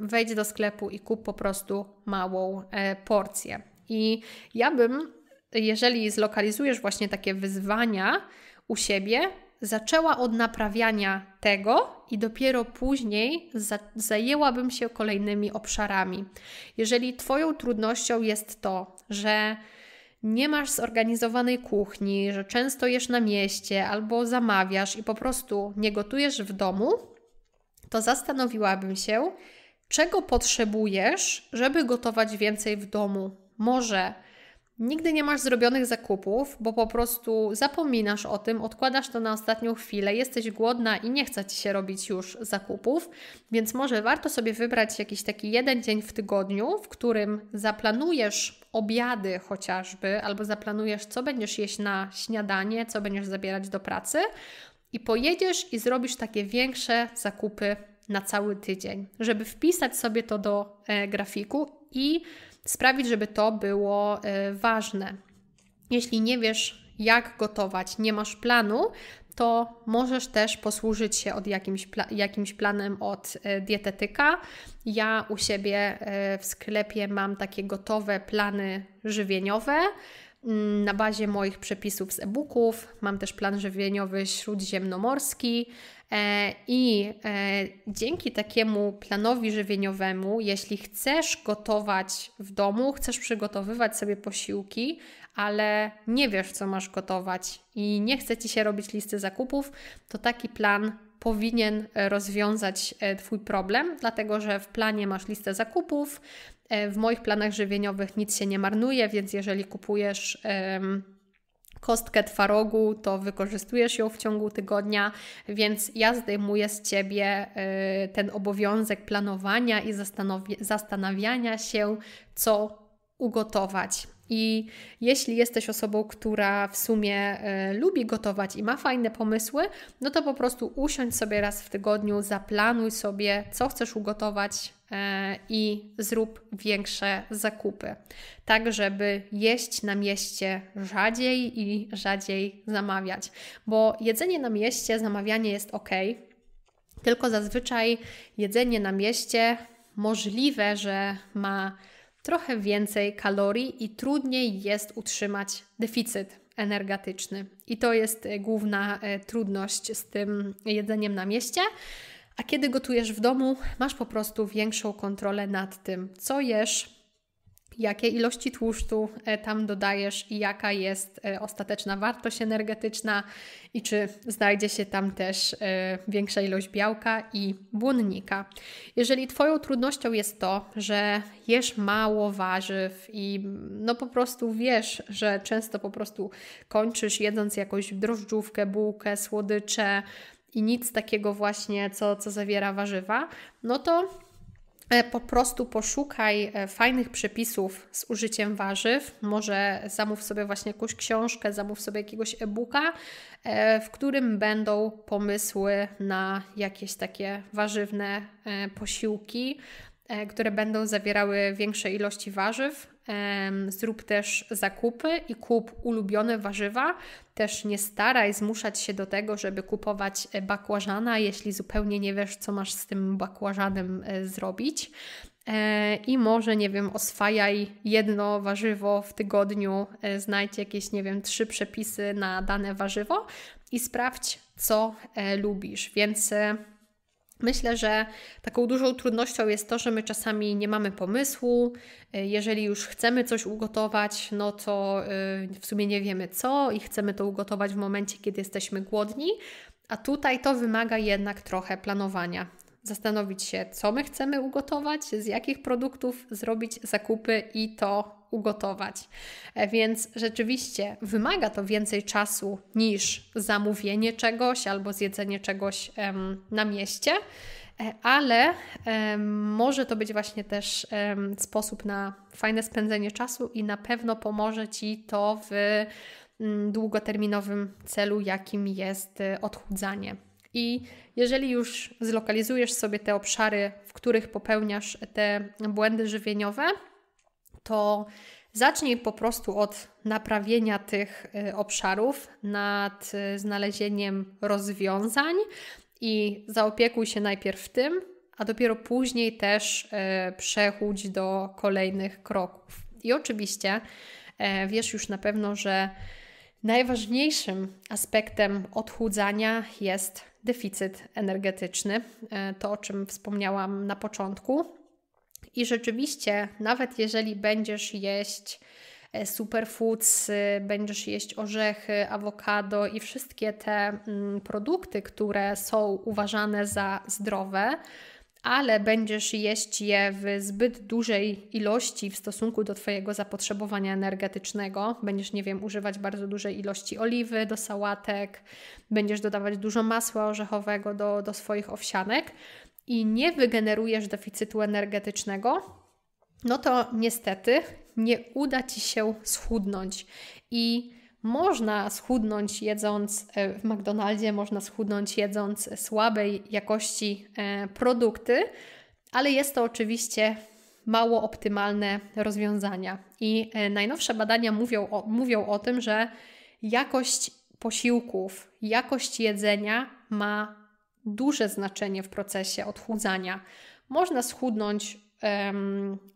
wejdź do sklepu i kup po prostu małą e, porcję. I ja bym, jeżeli zlokalizujesz właśnie takie wyzwania u siebie, zaczęła od naprawiania tego i dopiero później za, zajęłabym się kolejnymi obszarami. Jeżeli Twoją trudnością jest to, że nie masz zorganizowanej kuchni, że często jesz na mieście albo zamawiasz i po prostu nie gotujesz w domu, to zastanowiłabym się, czego potrzebujesz, żeby gotować więcej w domu. Może Nigdy nie masz zrobionych zakupów, bo po prostu zapominasz o tym, odkładasz to na ostatnią chwilę, jesteś głodna i nie chce ci się robić już zakupów, więc może warto sobie wybrać jakiś taki jeden dzień w tygodniu, w którym zaplanujesz obiady chociażby, albo zaplanujesz, co będziesz jeść na śniadanie, co będziesz zabierać do pracy, i pojedziesz i zrobisz takie większe zakupy na cały tydzień, żeby wpisać sobie to do e, grafiku i sprawić, żeby to było e, ważne. Jeśli nie wiesz, jak gotować, nie masz planu, to możesz też posłużyć się od jakimś, pla jakimś planem od e, dietetyka. Ja u siebie e, w sklepie mam takie gotowe plany żywieniowe mm, na bazie moich przepisów z e-booków. Mam też plan żywieniowy śródziemnomorski. E, I e, dzięki takiemu planowi żywieniowemu, jeśli chcesz gotować w domu, chcesz przygotowywać sobie posiłki, ale nie wiesz, co masz gotować i nie chce ci się robić listy zakupów, to taki plan powinien rozwiązać e, Twój problem, dlatego że w planie masz listę zakupów. W moich planach żywieniowych nic się nie marnuje, więc jeżeli kupujesz kostkę twarogu, to wykorzystujesz ją w ciągu tygodnia, więc ja zdejmuję z ciebie y, ten obowiązek planowania i zastanawiania się, co ugotować. I jeśli jesteś osobą, która w sumie y, lubi gotować i ma fajne pomysły, no to po prostu usiądź sobie raz w tygodniu, zaplanuj sobie, co chcesz ugotować, E, i zrób większe zakupy, tak żeby jeść na mieście rzadziej i rzadziej zamawiać, bo jedzenie na mieście, zamawianie jest ok, tylko zazwyczaj jedzenie na mieście możliwe, że ma trochę więcej kalorii i trudniej jest utrzymać deficyt energetyczny. I to jest e, główna e, trudność z tym jedzeniem na mieście. A kiedy gotujesz w domu, masz po prostu większą kontrolę nad tym, co jesz, jakie ilości tłuszczu e, tam dodajesz i jaka jest e, ostateczna wartość energetyczna i czy znajdzie się tam też e, większa ilość białka i błonnika. Jeżeli Twoją trudnością jest to, że jesz mało warzyw i mm, no po prostu wiesz, że często po prostu kończysz jedząc jakąś drożdżówkę, bułkę, słodycze, i nic takiego właśnie, co, co zawiera warzywa, no to e, po prostu poszukaj e, fajnych przepisów z użyciem warzyw. Może zamów sobie właśnie jakąś książkę, zamów sobie jakiegoś e-booka, e, w którym będą pomysły na jakieś takie warzywne posiłki, które będą zawierały większe ilości warzyw, zrób też zakupy i kup ulubione warzywa. Też nie staraj zmuszać się do tego, żeby kupować e, bakłażana, jeśli zupełnie nie wiesz, co masz z tym bakłażanem e, zrobić. E, I może, nie wiem, oswajaj jedno warzywo w tygodniu, znajdź jakieś, nie wiem, trzy przepisy na dane warzywo i sprawdź, co lubisz. Więc Myślę, że taką dużą trudnością jest to, że my czasami nie mamy pomysłu. Jeżeli już chcemy coś ugotować, no to y, w sumie nie wiemy co i chcemy to ugotować w momencie, kiedy jesteśmy głodni. A tutaj to wymaga jednak trochę planowania zastanowić się, co my chcemy ugotować, z jakich produktów zrobić zakupy i to ugotować. E, więc rzeczywiście wymaga to więcej czasu niż zamówienie czegoś albo zjedzenie czegoś em, na mieście e, ale może to być właśnie też sposób na fajne spędzenie czasu i na pewno pomoże Ci to w mm, długoterminowym celu, jakim jest e, odchudzanie. I jeżeli już zlokalizujesz sobie te obszary, w których popełniasz te błędy żywieniowe, to zacznij po prostu od naprawienia tych y, obszarów nad y, znalezieniem rozwiązań i zaopiekuj się najpierw tym, a dopiero później też y, przechódź do kolejnych kroków. I oczywiście e, wiesz już na pewno, że najważniejszym aspektem odchudzania jest deficyt energetyczny, e, to o czym wspomniałam na początku. I rzeczywiście, nawet jeżeli będziesz jeść e, superfoods, y, będziesz jeść orzechy, awokado i wszystkie te mm, produkty, które są uważane za zdrowe, ale będziesz jeść je w zbyt dużej ilości w stosunku do Twojego zapotrzebowania energetycznego. Będziesz, nie wiem, używać bardzo dużej ilości oliwy do sałatek, będziesz dodawać dużo masła orzechowego do, do swoich owsianek i nie wygenerujesz deficytu energetycznego, no to niestety nie uda Ci się schudnąć. I można schudnąć jedząc e, w McDonaldzie, można schudnąć jedząc słabej jakości e, produkty, ale jest to oczywiście mało optymalne rozwiązania. I e, najnowsze badania mówią o, mówią o tym, że jakość posiłków, jakość jedzenia ma duże znaczenie w procesie odchudzania. Można schudnąć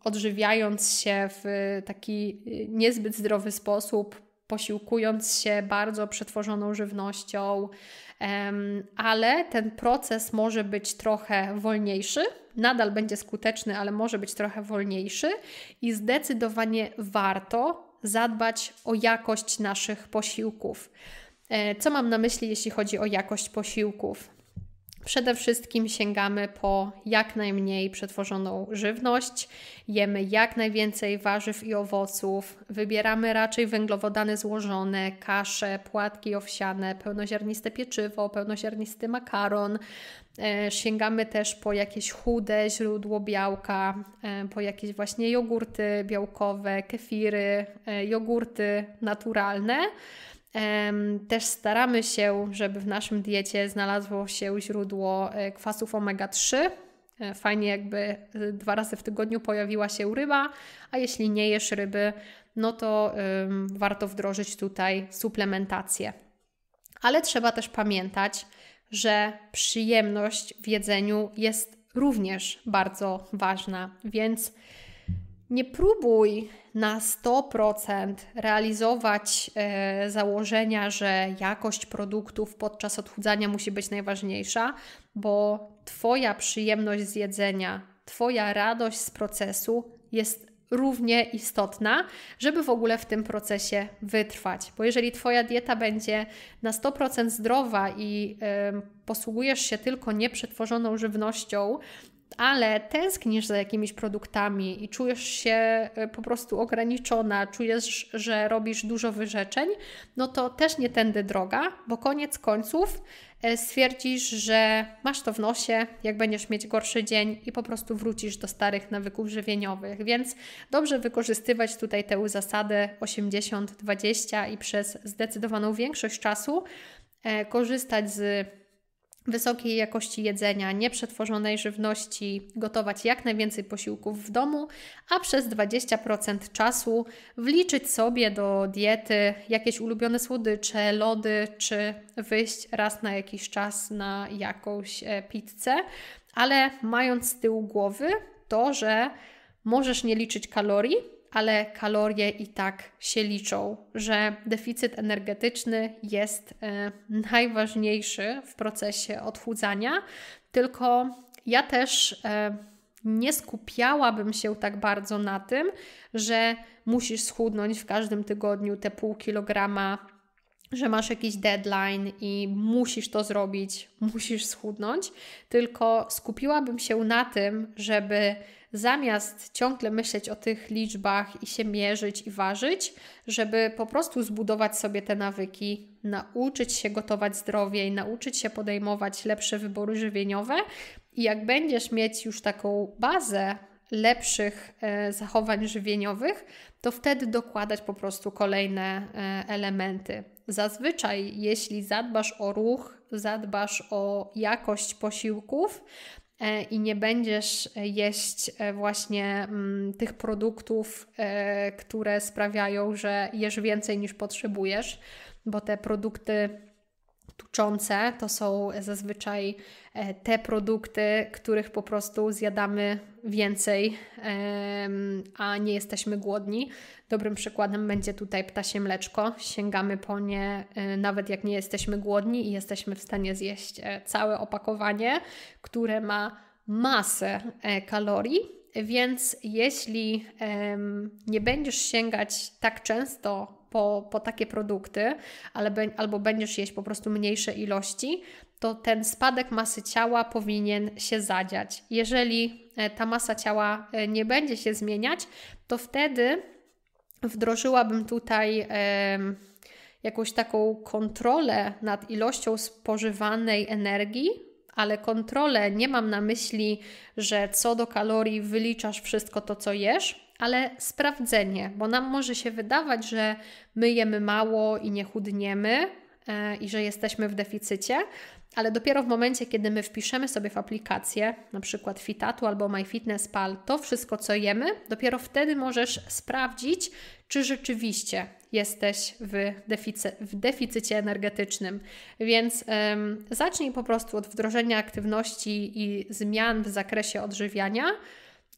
odżywiając się w taki niezbyt zdrowy sposób, posiłkując się bardzo przetworzoną żywnością, ale ten proces może być trochę wolniejszy, nadal będzie skuteczny, ale może być trochę wolniejszy i zdecydowanie warto zadbać o jakość naszych posiłków. E, co mam na myśli, jeśli chodzi o jakość posiłków? Przede wszystkim sięgamy po jak najmniej przetworzoną żywność, jemy jak najwięcej warzyw i owoców, wybieramy raczej węglowodany złożone, kasze, płatki owsiane, pełnoziarniste pieczywo, pełnoziarnisty makaron. E, sięgamy też po jakieś chude źródło białka, e, po jakieś właśnie jogurty białkowe, kefiry, e, jogurty naturalne. Też staramy się, żeby w naszym diecie znalazło się źródło e, kwasów omega-3. E, fajnie, jakby e, dwa razy w tygodniu pojawiła się ryba, a jeśli nie jesz ryby, no to warto wdrożyć tutaj suplementację. Ale trzeba też pamiętać, że przyjemność w jedzeniu jest również bardzo ważna, więc nie próbuj na 100% realizować e, założenia, że jakość produktów podczas odchudzania musi być najważniejsza, bo Twoja przyjemność z jedzenia, Twoja radość z procesu jest równie istotna, żeby w ogóle w tym procesie wytrwać. Bo jeżeli Twoja dieta będzie na 100% zdrowa i posługujesz się tylko nieprzetworzoną żywnością, ale tęsknisz za jakimiś produktami i czujesz się e, po prostu ograniczona, czujesz, że robisz dużo wyrzeczeń, no to też nie tędy droga, bo koniec końców e, stwierdzisz, że masz to w nosie, jak będziesz mieć gorszy dzień i po prostu wrócisz do starych nawyków żywieniowych. Więc dobrze wykorzystywać tutaj tę zasadę 80-20 i przez zdecydowaną większość czasu e, korzystać z wysokiej jakości jedzenia, nieprzetworzonej żywności, gotować jak najwięcej posiłków w domu, a przez 20% czasu wliczyć sobie do diety jakieś ulubione słodycze, lody, czy wyjść raz na jakiś czas na jakąś e, pizzę, ale mając z tyłu głowy to, że możesz nie liczyć kalorii, ale kalorie i tak się liczą, że deficyt energetyczny jest e, najważniejszy w procesie odchudzania. Tylko ja też e, nie skupiałabym się tak bardzo na tym, że musisz schudnąć w każdym tygodniu te pół kilograma, że masz jakiś deadline i musisz to zrobić, musisz schudnąć, tylko skupiłabym się na tym, żeby zamiast ciągle myśleć o tych liczbach i się mierzyć i ważyć, żeby po prostu zbudować sobie te nawyki, nauczyć się gotować zdrowiej, nauczyć się podejmować lepsze wybory żywieniowe. I jak będziesz mieć już taką bazę lepszych e, zachowań żywieniowych, to wtedy dokładać po prostu kolejne e, elementy. Zazwyczaj, jeśli zadbasz o ruch, zadbasz o jakość posiłków, E, i nie będziesz e, jeść e, właśnie mm, tych produktów, które sprawiają, że jesz więcej niż potrzebujesz, bo te produkty tuczące to są zazwyczaj te produkty, których po prostu zjadamy więcej, a nie jesteśmy głodni, Dobrym przykładem będzie tutaj ptasie mleczko. Sięgamy po nie y, nawet jak nie jesteśmy głodni i jesteśmy w stanie zjeść e, całe opakowanie, które ma masę e, kalorii. Więc jeśli nie będziesz sięgać tak często po, po takie produkty, ale be, albo będziesz jeść po prostu mniejsze ilości, to ten spadek masy ciała powinien się zadziać. Jeżeli e, ta masa ciała nie będzie się zmieniać, to wtedy wdrożyłabym tutaj jakąś taką kontrolę nad ilością spożywanej energii, ale kontrolę nie mam na myśli, że co do kalorii wyliczasz wszystko to, co jesz, ale sprawdzenie, bo nam może się wydawać, że my jemy mało i nie chudniemy e, i że jesteśmy w deficycie, ale dopiero w momencie, kiedy my wpiszemy sobie w aplikację, na przykład Fitatu albo MyFitnessPal, to wszystko, co jemy, dopiero wtedy możesz sprawdzić, czy rzeczywiście jesteś w, deficy w deficycie energetycznym. Więc ym, zacznij po prostu od wdrożenia aktywności i zmian w zakresie odżywiania,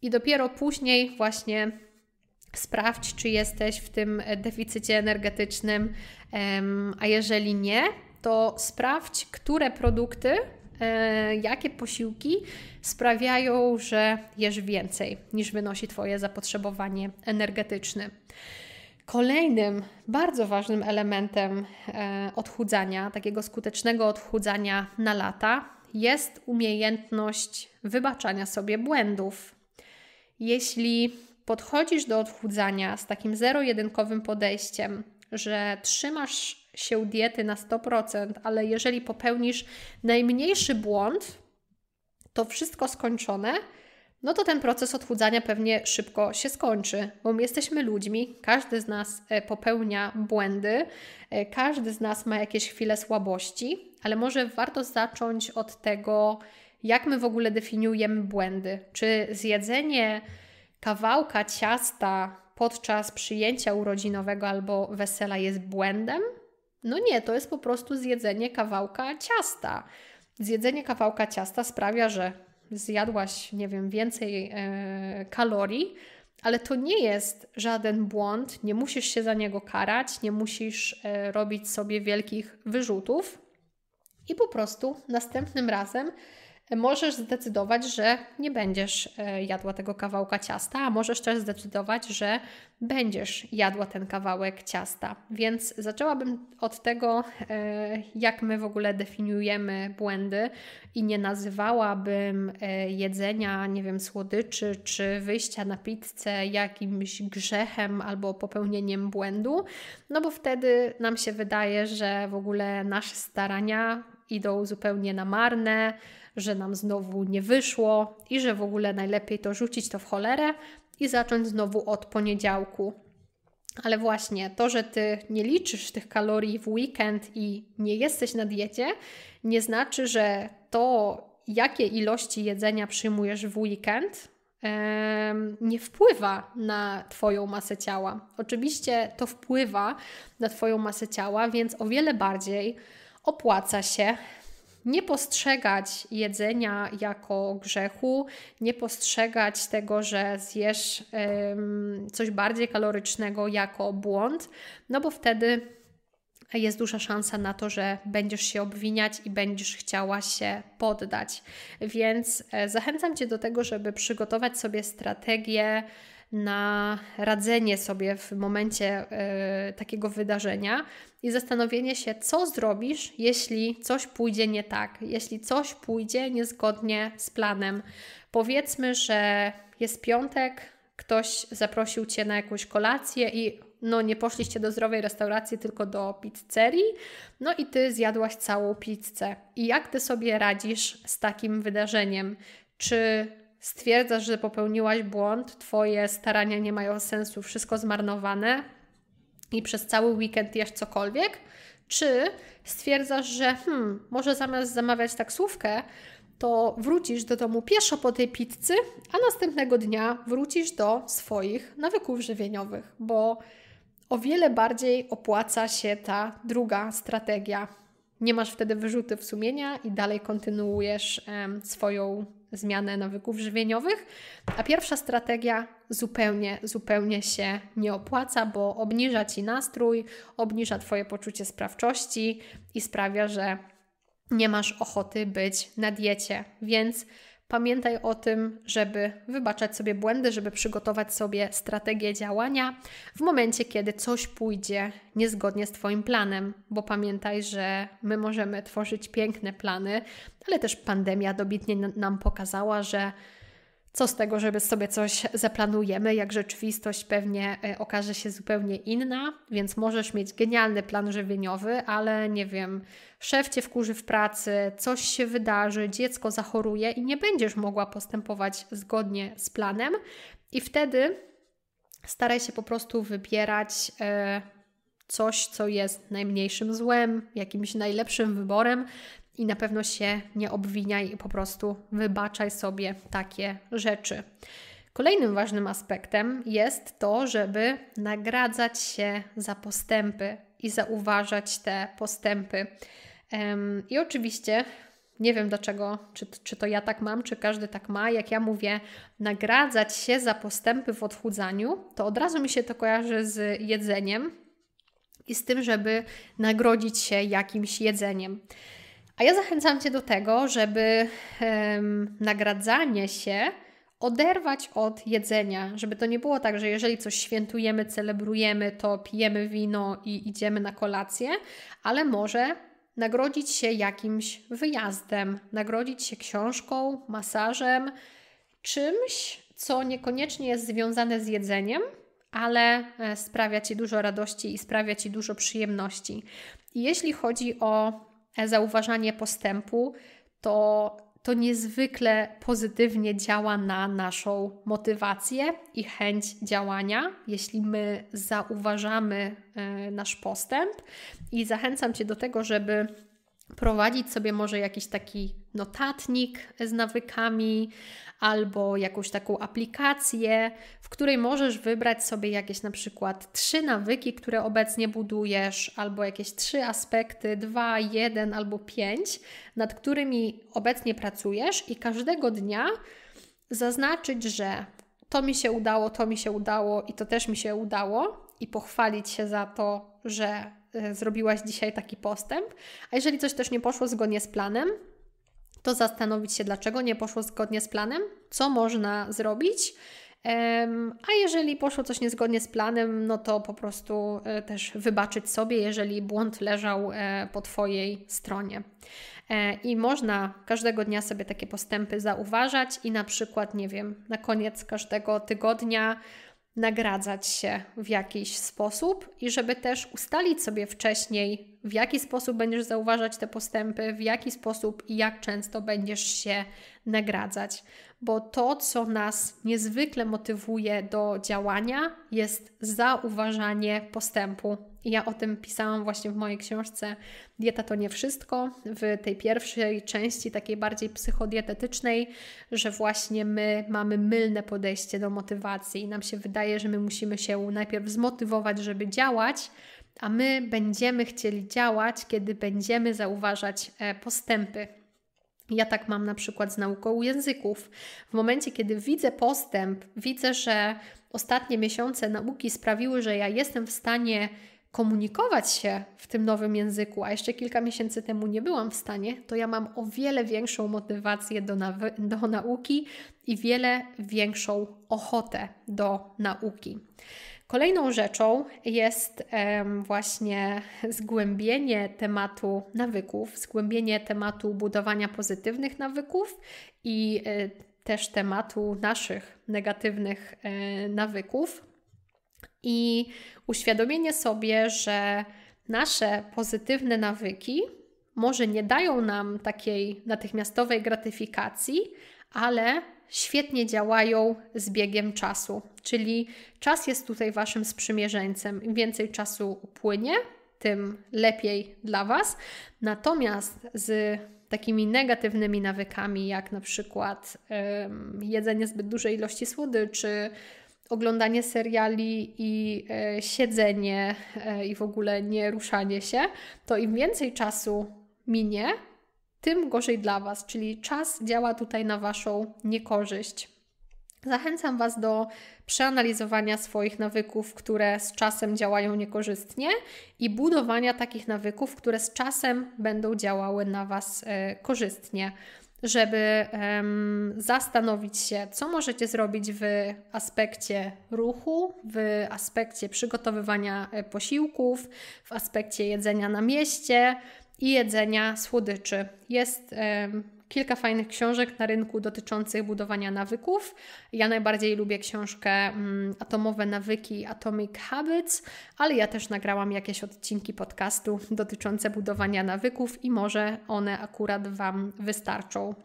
i dopiero później właśnie sprawdź, czy jesteś w tym deficycie energetycznym, a jeżeli nie, to sprawdź, które produkty, e, jakie posiłki sprawiają, że jesz więcej niż wynosi Twoje zapotrzebowanie energetyczne. Kolejnym bardzo ważnym elementem e, odchudzania, takiego skutecznego odchudzania na lata, jest umiejętność wybaczania sobie błędów. Jeśli podchodzisz do odchudzania z takim zero-jedynkowym podejściem, że trzymasz się diety na 100%, ale jeżeli popełnisz najmniejszy błąd, to wszystko skończone, no to ten proces odchudzania pewnie szybko się skończy, bo my jesteśmy ludźmi, każdy z nas e, popełnia błędy, e, każdy z nas ma jakieś chwile słabości, ale może warto zacząć od tego, jak my w ogóle definiujemy błędy. Czy zjedzenie kawałka ciasta podczas przyjęcia urodzinowego albo wesela jest błędem? No nie, to jest po prostu zjedzenie kawałka ciasta. Zjedzenie kawałka ciasta sprawia, że zjadłaś, nie wiem, więcej e, kalorii, ale to nie jest żaden błąd, nie musisz się za niego karać, nie musisz e, robić sobie wielkich wyrzutów. I po prostu następnym razem możesz zdecydować, że nie będziesz e, jadła tego kawałka ciasta, a możesz też zdecydować, że będziesz jadła ten kawałek ciasta. Więc zaczęłabym od tego, e, jak my w ogóle definiujemy błędy i nie nazywałabym e, jedzenia, nie wiem, słodyczy czy wyjścia na pizzę jakimś grzechem albo popełnieniem błędu, no bo wtedy nam się wydaje, że w ogóle nasze starania idą zupełnie na marne, że nam znowu nie wyszło i że w ogóle najlepiej to rzucić to w cholerę i zacząć znowu od poniedziałku. Ale właśnie to, że ty nie liczysz tych kalorii w weekend i nie jesteś na diecie, nie znaczy, że to, jakie ilości jedzenia przyjmujesz w weekend, nie wpływa na Twoją masę ciała. Oczywiście to wpływa na Twoją masę ciała, więc o wiele bardziej opłaca się nie postrzegać jedzenia jako grzechu, nie postrzegać tego, że zjesz ym, coś bardziej kalorycznego jako błąd, no bo wtedy jest duża szansa na to, że będziesz się obwiniać i będziesz chciała się poddać. Więc e, zachęcam Cię do tego, żeby przygotować sobie strategię na radzenie sobie w momencie y, takiego wydarzenia i zastanowienie się, co zrobisz, jeśli coś pójdzie nie tak, jeśli coś pójdzie niezgodnie z planem. Powiedzmy, że jest piątek, ktoś zaprosił cię na jakąś kolację i no nie poszliście do zdrowej restauracji, tylko do pizzerii, no i ty zjadłaś całą pizzę. I jak ty sobie radzisz z takim wydarzeniem? Czy stwierdzasz, że popełniłaś błąd, Twoje starania nie mają sensu, wszystko zmarnowane i przez cały weekend jesz cokolwiek, czy stwierdzasz, że hmm, może zamiast zamawiać taksówkę, to wrócisz do domu pieszo po tej pizzy, a następnego dnia wrócisz do swoich nawyków żywieniowych, bo o wiele bardziej opłaca się ta druga strategia. Nie masz wtedy wyrzutów sumienia i dalej kontynuujesz em, swoją zmianę nawyków żywieniowych, a pierwsza strategia zupełnie, zupełnie się nie opłaca, bo obniża Ci nastrój, obniża Twoje poczucie sprawczości i sprawia, że nie masz ochoty być na diecie. Więc Pamiętaj o tym, żeby wybaczać sobie błędy, żeby przygotować sobie strategię działania w momencie, kiedy coś pójdzie niezgodnie z Twoim planem, bo pamiętaj, że my możemy tworzyć piękne plany, ale też pandemia dobitnie nam pokazała, że co z tego, żeby sobie coś zaplanujemy, jak rzeczywistość pewnie e, okaże się zupełnie inna, więc możesz mieć genialny plan żywieniowy, ale nie wiem, szef cię wkurzy w pracy, coś się wydarzy, dziecko zachoruje i nie będziesz mogła postępować zgodnie z planem, i wtedy staraj się po prostu wybierać. E, coś, co jest najmniejszym złem, jakimś najlepszym wyborem, i na pewno się nie obwiniaj i po prostu wybaczaj sobie takie rzeczy. Kolejnym ważnym aspektem jest to, żeby nagradzać się za postępy i zauważać te postępy. Um, I oczywiście nie wiem dlaczego, czy, czy to ja tak mam, czy każdy tak ma. Jak ja mówię, nagradzać się za postępy w odchudzaniu, to od razu mi się to kojarzy z jedzeniem i z tym, żeby nagrodzić się jakimś jedzeniem. A ja zachęcam Cię do tego, żeby um, nagradzanie się oderwać od jedzenia, żeby to nie było tak, że jeżeli coś świętujemy, celebrujemy, to pijemy wino i idziemy na kolację, ale może nagrodzić się jakimś wyjazdem, nagrodzić się książką, masażem, czymś, co niekoniecznie jest związane z jedzeniem, ale e, sprawia Ci dużo radości i sprawia Ci dużo przyjemności. jeśli chodzi o zauważanie postępu, to, to niezwykle pozytywnie działa na naszą motywację i chęć działania, jeśli my zauważamy e, nasz postęp. I zachęcam Cię do tego, żeby prowadzić sobie może jakiś taki notatnik z nawykami albo jakąś taką aplikację, w której możesz wybrać sobie jakieś na przykład trzy nawyki, które obecnie budujesz, albo jakieś trzy aspekty, dwa, jeden albo pięć, nad którymi obecnie pracujesz i każdego dnia zaznaczyć, że to mi się udało, to mi się udało i to też mi się udało i pochwalić się za to, że E, zrobiłaś dzisiaj taki postęp. A jeżeli coś też nie poszło zgodnie z planem, to zastanowić się, dlaczego nie poszło zgodnie z planem, co można zrobić. A jeżeli poszło coś niezgodnie z planem, no to po prostu e, też wybaczyć sobie, jeżeli błąd leżał e, po Twojej stronie. I można każdego dnia sobie takie postępy zauważać i na przykład, nie wiem, na koniec każdego tygodnia nagradzać się w jakiś sposób i żeby też ustalić sobie wcześniej, w jaki sposób będziesz zauważać te postępy, w jaki sposób i jak często będziesz się nagradzać, bo to, co nas niezwykle motywuje do działania, jest zauważanie postępu ja o tym pisałam właśnie w mojej książce Dieta to nie wszystko, w tej pierwszej części, takiej bardziej psychodietetycznej, że właśnie my mamy mylne podejście do motywacji i nam się wydaje, że my musimy się najpierw zmotywować, żeby działać, a my będziemy chcieli działać, kiedy będziemy zauważać e, postępy. Ja tak mam na przykład z nauką języków. W momencie, kiedy widzę postęp, widzę, że ostatnie miesiące nauki sprawiły, że ja jestem w stanie komunikować się w tym nowym języku, a jeszcze kilka miesięcy temu nie byłam w stanie, to ja mam o wiele większą motywację do, do nauki i wiele większą ochotę do nauki. Kolejną rzeczą jest um, właśnie zgłębienie tematu nawyków, zgłębienie tematu budowania pozytywnych nawyków i y, też tematu naszych negatywnych y, nawyków i uświadomienie sobie, że nasze pozytywne nawyki może nie dają nam takiej natychmiastowej gratyfikacji, ale świetnie działają z biegiem czasu. Czyli czas jest tutaj waszym sprzymierzeńcem. Im więcej czasu upłynie, tym lepiej dla was. Natomiast z takimi negatywnymi nawykami, jak na przykład yy, jedzenie zbyt dużej ilości słodyczy, oglądanie seriali i e, siedzenie e, i w ogóle nie ruszanie się, to im więcej czasu minie, tym gorzej dla Was, czyli czas działa tutaj na Waszą niekorzyść. Zachęcam Was do przeanalizowania swoich nawyków, które z czasem działają niekorzystnie i budowania takich nawyków, które z czasem będą działały na Was e, korzystnie żeby um, zastanowić się, co możecie zrobić w aspekcie ruchu, w aspekcie przygotowywania e, posiłków, w aspekcie jedzenia na mieście i jedzenia słodyczy. Jest um, kilka fajnych książek na rynku dotyczących budowania nawyków. Ja najbardziej lubię książkę mm, Atomowe nawyki Atomic Habits, ale ja też nagrałam jakieś odcinki podcastu dotyczące budowania nawyków i może one akurat Wam wystarczą.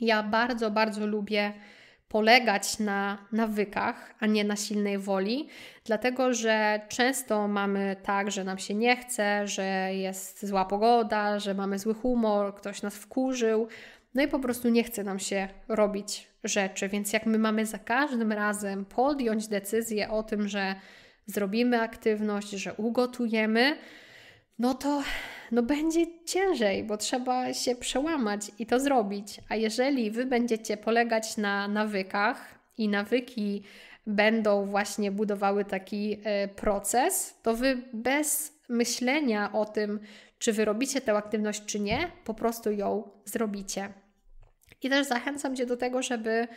Ja bardzo, bardzo lubię polegać na nawykach, a nie na silnej woli, dlatego że często mamy tak, że nam się nie chce, że jest zła pogoda, że mamy zły humor, ktoś nas wkurzył, no i po prostu nie chce nam się robić rzeczy. Więc jak my mamy za każdym razem podjąć decyzję o tym, że zrobimy aktywność, że ugotujemy, no to no będzie ciężej, bo trzeba się przełamać i to zrobić. A jeżeli wy będziecie polegać na nawykach i nawyki będą właśnie budowały taki e, proces, to wy bez myślenia o tym, czy wy robicie tę aktywność, czy nie, po prostu ją zrobicie. I też zachęcam Cię do tego, żeby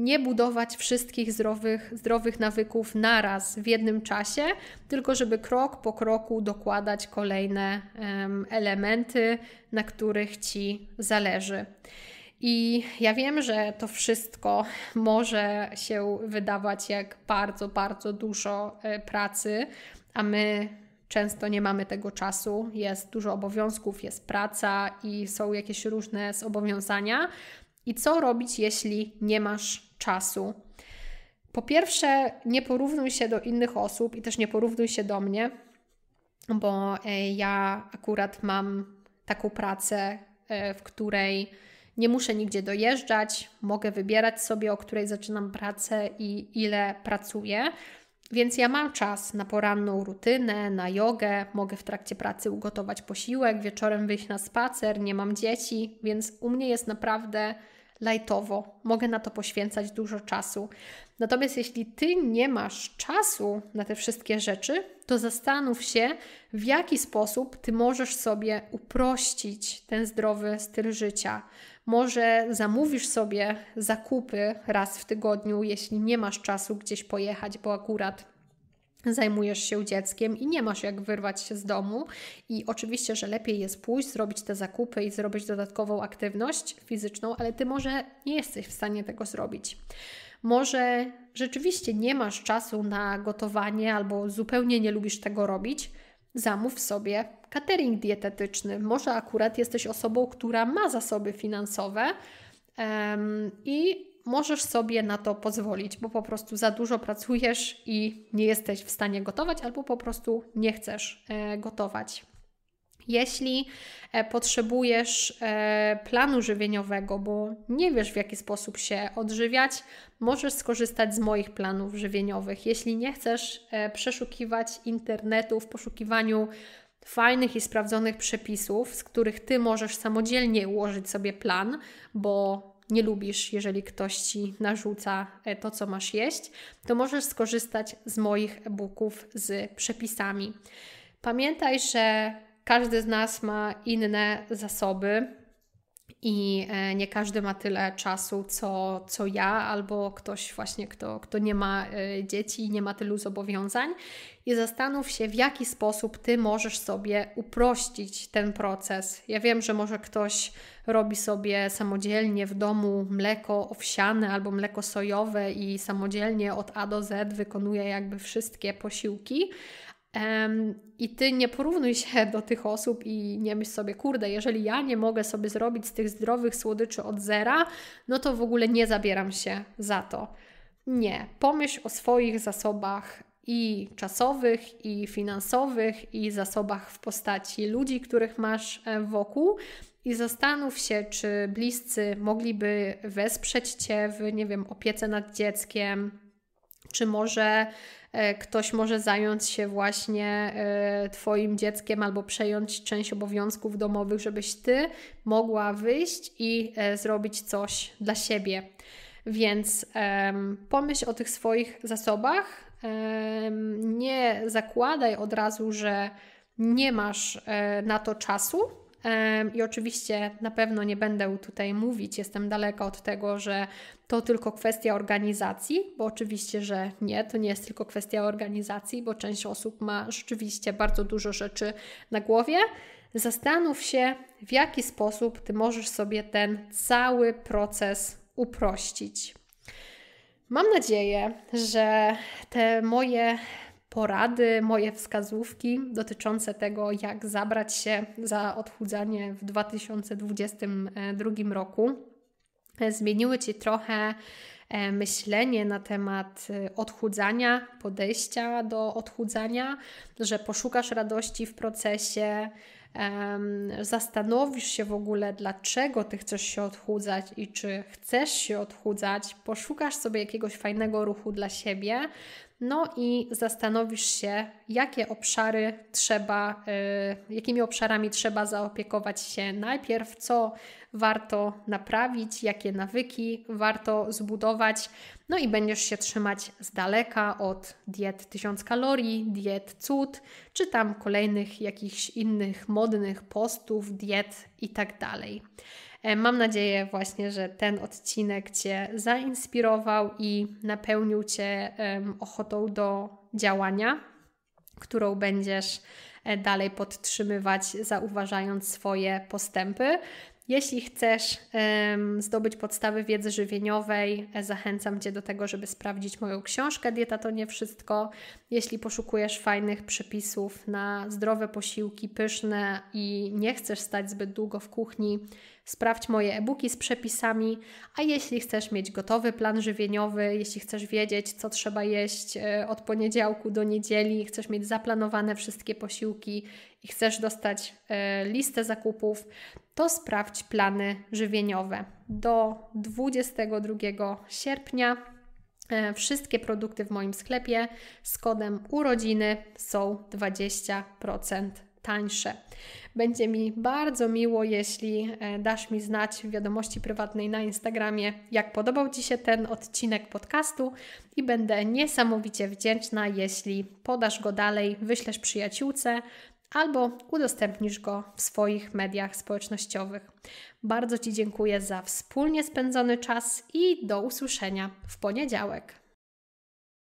nie budować wszystkich zdrowych, zdrowych nawyków naraz w jednym czasie, tylko żeby krok po kroku dokładać kolejne um, elementy, na których ci zależy. I ja wiem, że to wszystko może się wydawać jak bardzo, bardzo dużo e, pracy, a my często nie mamy tego czasu. Jest dużo obowiązków, jest praca i są jakieś różne zobowiązania. I co robić, jeśli nie masz czasu. Po pierwsze, nie porównuj się do innych osób i też nie porównuj się do mnie, bo e, ja akurat mam taką pracę, e, w której nie muszę nigdzie dojeżdżać, mogę wybierać sobie, o której zaczynam pracę i ile pracuję. Więc ja mam czas na poranną rutynę, na jogę, mogę w trakcie pracy ugotować posiłek, wieczorem wyjść na spacer, nie mam dzieci, więc u mnie jest naprawdę lajtowo, mogę na to poświęcać dużo czasu. Natomiast jeśli ty nie masz czasu na te wszystkie rzeczy, to zastanów się, w jaki sposób ty możesz sobie uprościć ten zdrowy styl życia. Może zamówisz sobie zakupy raz w tygodniu, jeśli nie masz czasu gdzieś pojechać, bo akurat zajmujesz się dzieckiem i nie masz jak wyrwać się z domu. I oczywiście, że lepiej jest pójść, zrobić te zakupy i zrobić dodatkową aktywność fizyczną, ale ty może nie jesteś w stanie tego zrobić. Może rzeczywiście nie masz czasu na gotowanie albo zupełnie nie lubisz tego robić, zamów sobie catering dietetyczny. Może akurat jesteś osobą, która ma zasoby finansowe um, i możesz sobie na to pozwolić, bo po prostu za dużo pracujesz i nie jesteś w stanie gotować, albo po prostu nie chcesz e, gotować. Jeśli e, potrzebujesz e, planu żywieniowego, bo nie wiesz w jaki sposób się odżywiać, możesz skorzystać z moich planów żywieniowych. Jeśli nie chcesz przeszukiwać internetu w poszukiwaniu fajnych i sprawdzonych przepisów, z których ty możesz samodzielnie ułożyć sobie plan, bo nie lubisz, jeżeli ktoś ci narzuca e, to, co masz jeść, to możesz skorzystać z moich e-booków z przepisami. Pamiętaj, że każdy z nas ma inne zasoby, i e, nie każdy ma tyle czasu, co, co ja, albo ktoś właśnie, kto, kto nie ma e, dzieci, nie ma tylu zobowiązań. I zastanów się, w jaki sposób ty możesz sobie uprościć ten proces. Ja wiem, że może ktoś robi sobie samodzielnie w domu mleko owsiane albo mleko sojowe i samodzielnie od A do Z wykonuje jakby wszystkie posiłki, i ty nie porównuj się do tych osób i nie myśl sobie, kurde, jeżeli ja nie mogę sobie zrobić z tych zdrowych słodyczy od zera, no to w ogóle nie zabieram się za to. Nie, pomyśl o swoich zasobach i czasowych, i finansowych, i zasobach w postaci ludzi, których masz e, wokół. I zastanów się, czy bliscy mogliby wesprzeć Cię w, nie wiem, opiece nad dzieckiem, czy może E, ktoś może zająć się właśnie e, Twoim dzieckiem albo przejąć część obowiązków domowych, żebyś Ty mogła wyjść i e, zrobić coś dla siebie. Więc um, pomyśl o tych swoich zasobach. Um, nie zakładaj od razu, że nie masz um, na to czasu, i oczywiście na pewno nie będę tutaj mówić, jestem daleka od tego, że to tylko kwestia organizacji, bo oczywiście, że nie, to nie jest tylko kwestia organizacji, bo część osób ma rzeczywiście bardzo dużo rzeczy na głowie. Zastanów się, w jaki sposób ty możesz sobie ten cały proces uprościć. Mam nadzieję, że te moje porady, moje wskazówki dotyczące tego, jak zabrać się za odchudzanie w 2022 roku. Zmieniły Ci trochę e, myślenie na temat e, odchudzania, podejścia do odchudzania, że poszukasz radości w procesie, zastanowisz się w ogóle, dlaczego ty chcesz się odchudzać i czy chcesz się odchudzać, poszukasz sobie jakiegoś fajnego ruchu dla siebie, no i zastanowisz się, jakie obszary trzeba, y, jakimi obszarami trzeba zaopiekować się najpierw, co warto naprawić, jakie nawyki warto zbudować. No i będziesz się trzymać z daleka od diet 1000 kalorii, diet cud, czy tam kolejnych jakichś innych modnych postów, diet tak dalej. E, mam nadzieję właśnie, że ten odcinek Cię zainspirował i napełnił Cię ochotą do działania, którą będziesz e, dalej podtrzymywać, zauważając swoje postępy. Jeśli chcesz zdobyć podstawy wiedzy żywieniowej, e, zachęcam Cię do tego, żeby sprawdzić moją książkę Dieta to nie wszystko. Jeśli poszukujesz fajnych przepisów na zdrowe posiłki, pyszne i nie chcesz stać zbyt długo w kuchni, sprawdź moje e-booki z przepisami. A jeśli chcesz mieć gotowy plan żywieniowy, jeśli chcesz wiedzieć, co trzeba jeść e, od poniedziałku do niedzieli, chcesz mieć zaplanowane wszystkie posiłki, i chcesz dostać e, listę zakupów, to sprawdź plany żywieniowe. Do 22 sierpnia e, wszystkie produkty w moim sklepie z kodem urodziny są 20% tańsze. Będzie mi bardzo miło, jeśli e, dasz mi znać w wiadomości prywatnej na Instagramie, jak podobał Ci się ten odcinek podcastu i będę niesamowicie wdzięczna, jeśli podasz go dalej, wyślesz przyjaciółce albo udostępnisz go w swoich mediach społecznościowych. Bardzo Ci dziękuję za wspólnie spędzony czas i do usłyszenia w poniedziałek.